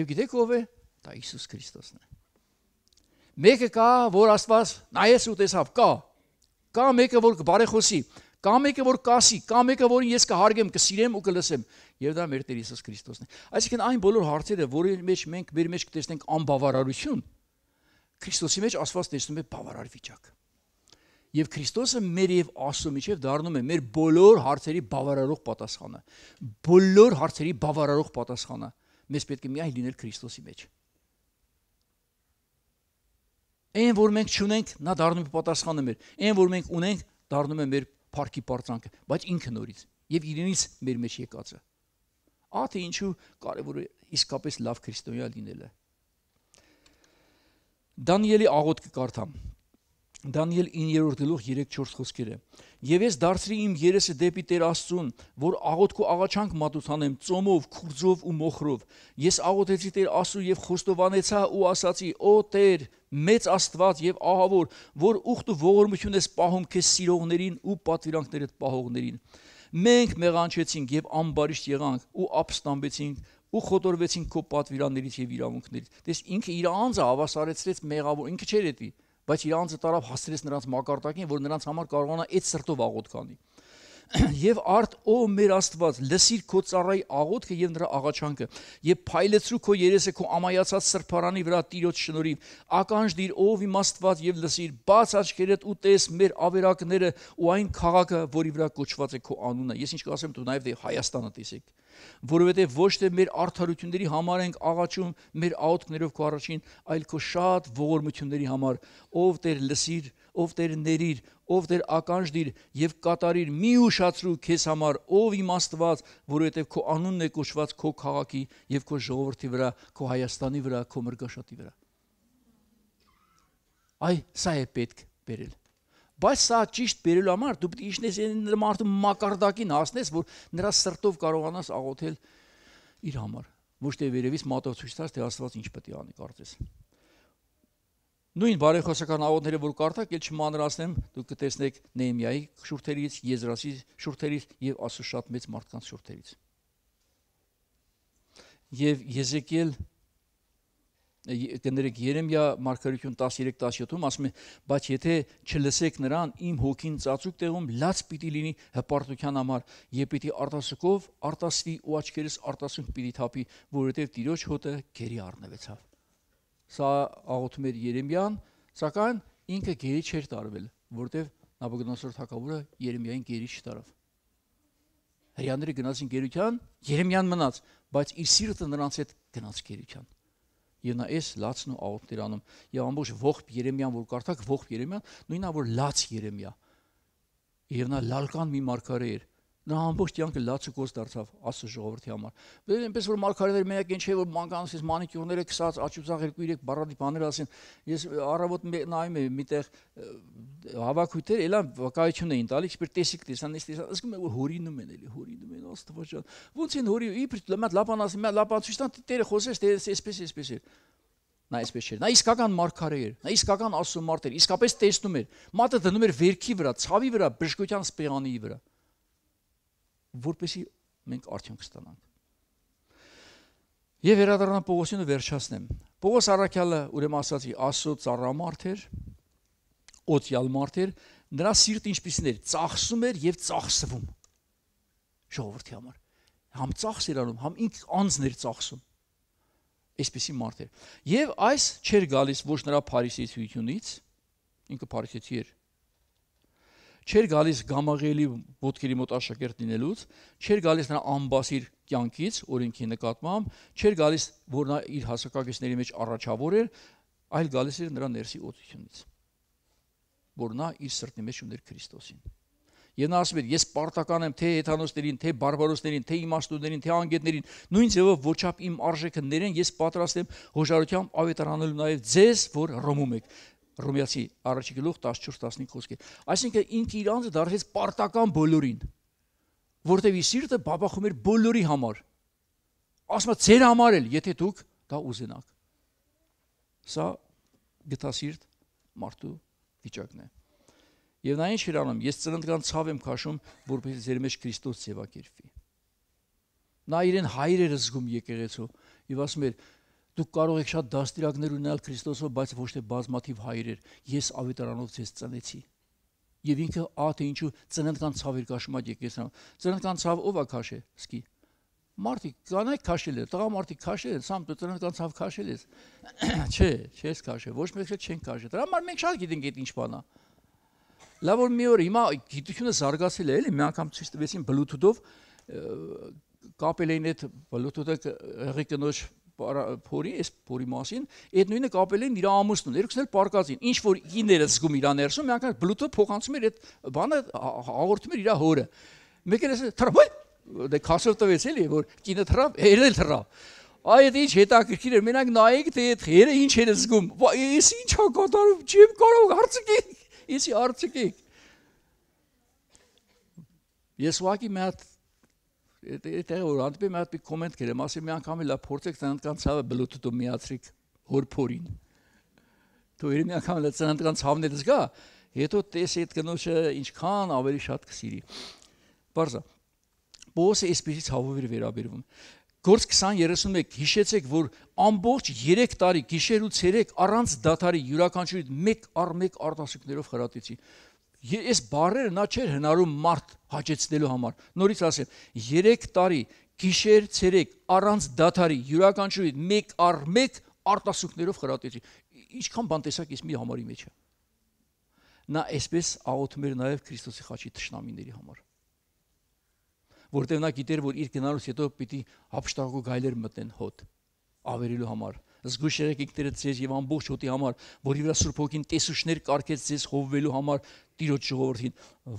Եվ գիտեք ով է։ Դա Հիսուս Քրիստոսն է մեկը կա, որ Աստված նայես ու տեսավ, կա։ Կա մեկը, որ կբարեխոսի, կա մեկը, որ կասի, կա մեկը, որին ես կհարգեմ, կսիրեմ ու կլսեմ։ Եվ դա մեր Տեր Հիսուս Քրիստոսն է։ Այսինքն այն բոլոր հարցերը, որի մեջ մենք մեր մեջ կտեսնենք անբավարարություն, Քրիստոսի մեջ Աստված տեսնում է բավարար վիճակ։ Եվ Քրիստոսը մեր եւ Աստծո միջև դառնում է մեր բոլոր հարցերի բավարարող պատասխանը։ Բոլոր հարցերի բավարարող պատասխանը։ Մեզ պետք է միայն լինել Քրիստոսի մեջ։ Այն որ մենք ճունենք, նա դառնում է պատասխանը մեր։ Այն որ մենք ունենք, դառնում է մեր փառքի բարձանքը, բայց ինքը նորից եւ իրենից մեր մեջ եկածը։ Ա թե ինչու կարևոր է իսկապես լավ քրիստոնյա լինելը։ Դանիելի աղոթքը կարդամ։ Դանիել 9-րդ գլուխ 3-4 խոսքերը։ Եվ ես դարձրի իմ երեսը դեպի Տեր Աստծուն, որ աղոթք ու աղաչանք մատուցանեմ ծոմով, քուրձով ու մոխրով։ Ես աղոթեցի Տեր Աստծու եւ խոստովանեցա ու ասացի. «Օ Տեր, մեծ Աստված եւ ահավոր, որ ուխտ ու ողորմություն ես պահում քեզ սիրողներին ու պատվիրանքներդ պահողներին։ Մենք մեղանչեցինք եւ ամբարիշտ եղանք ու ապստամբեցինք ու խոտորվեցինք քո պատվիրաններից եւ իրավունքներից։ Դες ինքը իր անձը հավասարեցրեց մեղավոր, ինքը չէր էտի, բայց իր անձը տարավ հասցրեց նրանց մակարդակին, որ նրանց համար կարողանա այդ սրտով աղոտ կանի։ Եվ արդ օ մեր Աստված, լսիր քո ծառայի աղոթքը եւ նրա աղաչանքը, եւ փայլեցրու քո երեսը քո ամայացած սրբարանի վրա Տիրոջ շնորհիվ։ Ականջ դիր ով իմ Աստված եւ լսիր, բաց աչքերդ ու տես մեր ավերակները ու այն քաղաքը, որի վրա կոչված է քո անունը։ Ես ինչ կասեմ, դու նաեւ դե Հայաստանը տեսեք որովհետև ոչ թե մեր արդարությունների համար ենք աղաչում մեր աուտքներով քո առաջին, այլ քո շատ ողորմությունների համար, ով Տեր լսիր, ով Տեր ներիր, ով Տեր ականջ դիր եւ կատարիր մի ուշացրու քեզ համար, ով իմ Աստված, որովհետև քո անունն է կոչված քո քաղաքի եւ քո ժողովրդի վրա, քո Հայաստանի վրա, քո մրգաշատի վրա։ Այ սա է պետք բերել։ Բայց սա ճիշտ բերելու համար դու պետք է իջնես այն մարդու մակարդակին հասնես, որ նրա սրտով կարողանաս աղոթել իր համար։ Ոչ թե վերևից մատով ցույց տաս, թե Աստված ինչ պետք է անի, կարծես։ Նույն բարեխոսական աղոթները, որ կարդակ, ել չմանրացնեմ, դու կտեսնեք Նեհեմիայի շուրթերից, Եզրասի շուրթերից եւ ասու շատ մեծ մարդկանց շուրթերից։ Եվ Եզեկիել կներեք Երեմիա մարգարություն 13-17-ում ասում է բայց եթե չլսեք նրան իմ հոգին ծածուկ տեղում լաց պիտի լինի հպարտության համար եւ պիտի արտասուկով արտասվի ու աչքերս արտասունք պիտի թափի որովհետեւ Տիրոջ հոտը գերի առնվեցավ սա աղոթում էր Երեմիան սակայն ինքը գերի չէր տարվել որովհետեւ Նաբուգդոնոսոր թագավորը Երեմիային գերի չտարավ հрьяները գնացին գերության Երեմիան մնաց բայց իր սիրտը նրանց հետ գնաց գերության Եվ նա էս լացն ու աուտներ անում։ Եվ ամբողջ ողբ Երեմիան, որ կարդակ, ողբ Երեմիան, նույնն է որ լաց Երեմիա։ Եվ նա լալկան մի մարգարե էր, Նա ամբողջ կյանքը լացը գործ դարձավ Աստծո ժողովրդի համար։ Բայց այնպես որ մարգարեներ մենակ ինչ չէ որ մանկանցից մանիկյուրները քսած աչուձախ 2-3 բառադի բաներ ասին։ Ես առավոտ նայում եմ միտեղ հավաքույտեր, ելա վկայություն էին տալի, իբր տեսիկ տեսան, ես տեսա, ասում եմ որ հորինում են էլի, հորինում են Աստծո ջան։ Ոնց են հորի, իբր լամատ դե լապան ասի, մա լապացուստան տերը խոսես, դե էսպես էսպես էր։ Նա էսպես չէր։ Նա իսկական մարգարե էր։ Նա իսկական Աստծո մարդ էր, իսկապես տեսնում էր։ Մատը դնում էր վերքի վրա, ցավի վրա, բժշկության սպեղանի վրա որպեսի մենք արդյունք ստանանք։ Եվ վերադառնալ Պողոսին ու վերջացնեմ։ Պողոս Արաքյալը ուրեմն ասացի Աստծո ծառամարտ էր, օծյալ մարդ էր, նրա սիրտը ինչպիսին էր, ծախսում էր եւ ծախսվում։ Ժողովրդի համար։ Համ ծախս էր անում, համ ինքն անձն էր ծախսում։ Այսպիսի մարդ էր։ Եվ այս չէր գալիս ոչ նրա Փարիսից հույունից, ինքը Փարիսեցի էր, Չեր գալիս գամաղելի ոդկերի մոտ աշակերտ լինելուց, չեր գալիս նա ամբասիր կյանքից օրենքի նկատմամբ, չեր գալիս որ նա իր հասակակիցների մեջ առաջավոր էր, այլ գալիս էր նրա ներսի օծությունից։ Որ նա իր սրտի մեջ ուներ Քրիստոսին։ Եվ նա ասում էր, ես պարտական եմ թե հեթանոսներին, թե բարբարոսներին, թե իմաստուներին, թե անգետներին, նույն ձևով ոչապ իմ արժեքը ներեն, ես պատրաստ եմ հոժարությամբ ավետարանել նաև ձեզ, որ ռոմում եք։ Ռոմեացի առաջի գլուխ 14-15 խոսքի։ Այսինքն ինքը իր անձը դարձեց պարտական բոլորին, որտեւի սիրտը բաբախում էր բոլորի համար։ Ասում է ձեր համար էլ, եթե դուք դա ուզենաք։ Սա գտասիրտ մարդու վիճակն է։ Եվ նա ինչ էր անում, ես ծննդկան ցավ եմ քաշում, որպես ձեր մեջ Քրիստոս ձևակերպվի։ Նա իրեն հայր էր զգում եկեղեցու, եւ ասում էր, Դուք կարող եք շատ դաստիարակներ ունենալ Քրիստոսով, բայց ոչ թե բազմաթիվ հայրեր։ Ես ավետարանով ձեզ ծնեցի։ Եվ ինքը ա թե ինչու ծննդկան ցավ էր քաշում այդ եկեսան։ Ծննդկան ցավ ով է քաշե, սկի։ Մարդիկ կանայք քաշել են, տղամարդիկ քաշել են, սամ ծննդկան ցավ քաշել ես։ Չէ, չես քաշել, ոչ մեկը չեն քաշել։ Դրա համար մենք շատ գիտենք այդ ինչ բան է։ Լավ որ մի օր հիմա գիտությունը զարգացել է, էլի մի անգամ ցույց տվեցին Bluetooth-ով կապել էին այդ Bluetooth-ը հեղի կնոջ փորի, այս փորի մասին, այդ նույնը կապել են իր ամուսնուն, երկուսն էլ պարկածին։ Ինչ որ իները զգում իր ներսում, մի անգամ բլութը փոխանցում էր այդ բանը հաղորդում էր իր հորը։ Մեկը ասել թրավ, դե քաշով տվեց էլի, որ կինը թրավ, երել թրավ։ Այդ ինչ հետաքրքիր էր, մենակ նայեք թե այդ հերը ինչ էր զգում։ Էս ինչ է կատարում, չեմ կարող հարցկեք։ Էսի հարցկեք։ Ես ուղղակի մի հատ Այդտեղ որ հանդիպի մի հատ մի կոմենտ գրեմ, ասի մի անգամ էլ փորձեք ծննդկան ցավը բլութութով միացրիք հորփորին։ Դու երբ մի անգամ էլ ծննդկան ցավն էլ զգա, հետո տեսի այդ կնոջը ինչքան ավելի շատ կսիրի։ Բարզա։ Բոսը էսպիսից հավով էր վերաբերվում։ Գործ 20:31 հիշեցեք, որ ամբողջ 3 տարի գիշեր ու ցերեկ առանց դադարի յուրաքանչյուրի մեկ առ մեկ արտասուքներով խրատեցի։ Ես բարերը նա չէր հնարում մարդ հաճեցնելու համար։ Նորից ասեմ, 3 տարի գիշեր ցերեկ առանց դաթարի յուրաքանչյուրի մեկ առ մեկ արտասուքներով խրատեցի։ Ինչքան բան տեսակ ես մի համարի մեջ է։ Նա այսպես աղոթում էր նաև Քրիստոսի խաչի ճշնամիների համար որտեղ նա գիտեր, որ իր գնալուց հետո պիտի հապշտակու գայլեր մտնեն հոտ ավերելու համար զգույշ եղեք ինքներդ ձեզ եւ ամբողջ հոտի համար, որի վրա Սուրբ Հոգին տեսուշներ կարկեց ձեզ հովվելու համար Տիրոջ ժողովրդին,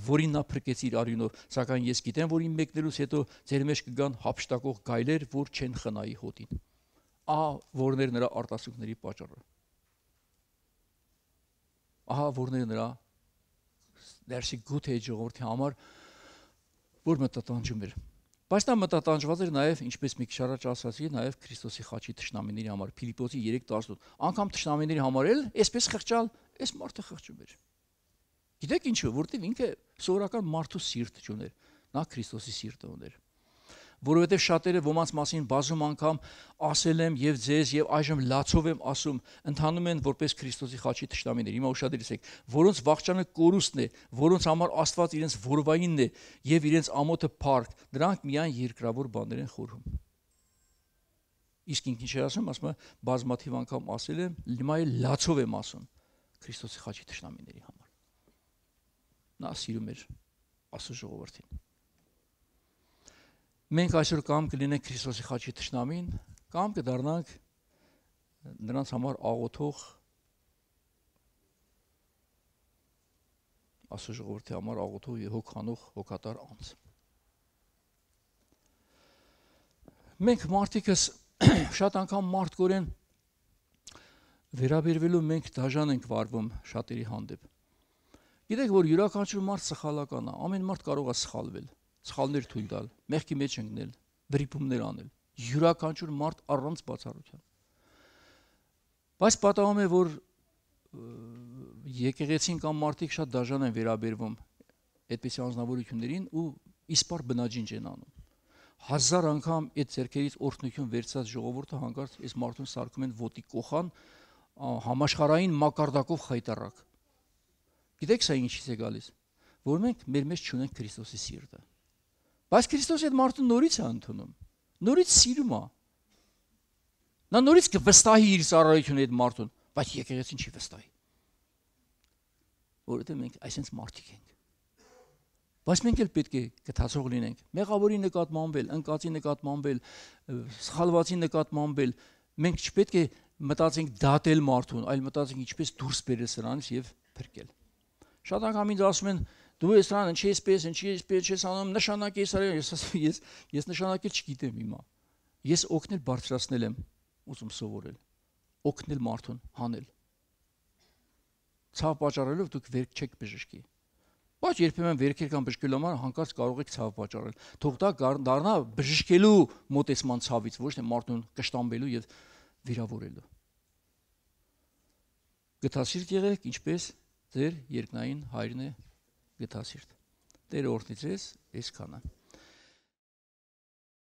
որին նա փրկեց իր արյունով, սակայն ես գիտեմ, որ իմ մեկնելուց հետո ձեր մեջ կգան հապշտակող գայլեր, որ չեն խնայի հոտին։ Ա որներ նրա արտասուքների պատճառը։ Ահա որներ նրա դերսի գութ է ժողովրդի համար, որ մտածանջում էր։ Բայց նա մտատանջված էր նաև, ինչպես մի քիչ առաջ ասացի, նաև Քրիստոսի խաչի ճշնամիների համար, Ֆիլիպպոսի 3 տարսոտ, անգամ ճշնամիների համար էլ այսպես խղճալ, այս մարդը խղճում էր։ Գիտեք ինչու, որտեվ ինքը սովորական մարդու սիրտ ճուներ, նա Քրիստոսի սիրտը ուներ որովհետև շատերը ոմանց մասին բազում անգամ ասել եմ եւ ձեզ եւ այժմ լացով եմ ասում, ընդանում են որպես Քրիստոսի խաչի թշնամիներ։ Հիմա ուշադրիր եք, որոնց վաղճանը կորուստն է, որոնց համար Աստված իրենց որվայինն է եւ իրենց ամոթը փառք, նրանք միայն երկրավոր բաներ են խորհում։ Իսկ ինքն չի ասում, ասում է բազմաթիվ անգամ ասել եմ, հիմա էլ լացով եմ ասում Քրիստոսի խաչի թշնամիների համար։ Նա սիրում էր ասու ժողովրդին Մենք այսօր կամ կլինենք Քրիստոսի խաչի ճշնամին, կամ կդառնանք նրանց համար աղոթող ասո ժողովրդի համար աղոթող եւ հոգանող հոգատար անձ։ Մենք մարդիկս շատ անգամ մարդկորեն վերաբերվելու մենք դաժան ենք վարվում շատերի հանդեպ։ Գիտեք, որ յուրաքանչյուր մարդ սխալական է, ամեն մարդ կարող է սխալվել սխալներ թույլ տալ, մեղքի մեջ ընկնել, դրիփումներ անել, յուրաքանչյուր մարդ առանց բացառության։ Բայց պատահում է, որ եկեղեցին կամ մարդիկ շատ դաժան են վերաբերվում այդպիսի անznավորություններին ու իսպար բնաջինջ են անում հազար անգամ այդ зерքերից օրհնություն վերցած ժողովուրդը հանկարծ այս մարդուն սարկում են ոտի կոխան համաշխարային մակարդակով խայտարակ։ Գիտեք սա ինչից է գալիս։ Որ մենք մեր մեջ չունենք Քրիստոսի սիրտը։ Բայց Քրիստոսը այդ մարդուն նորից է ընդունում։ Նորից սիրում է։ Նա նորից կվստահի իր ծառայությունը այդ մարդուն, բայց եկեղեցին չի վստահի։ Որովհետև մենք այսպես մարդիկ ենք։ Բայց մենք էլ պետք է գտածող լինենք։ Մեղավորի նկատմամբ էլ, ընկածի նկատմամբ էլ, սխալվածի նկատմամբ էլ մենք չպետք է մտածենք դատել մարդուն, այլ մտածենք ինչպես դուրս բերել սրանից եւ փրկել։ Շատ անգամ ինձ ասում են, դու ես ան ինչի էսպես, ինչի էսպես չես անում, նշանակի ես արել, ես ասում ես ես նշանակել չգիտեմ հիմա։ Ես օգնել բարձրացնել եմ, ուզում սովորել։ Օգնել մարդուն հանել։ Ցավ պատճառելով դուք վերք չեք բժշկի։ Բայց երբեմն վերքեր կամ բժշկելու համար հանկարծ կարող եք ցավ պատճառել։ Թող դա դառնա բժշկելու մոտեցման ցավից, ոչ թե մարդուն կշտամբելու եւ վիրավորելու։ Գտասիրտ եղեք, ինչպես ձեր երկնային հայրն է գտասիրտ։ Տերը օրհնի ձեզ, այսքանը։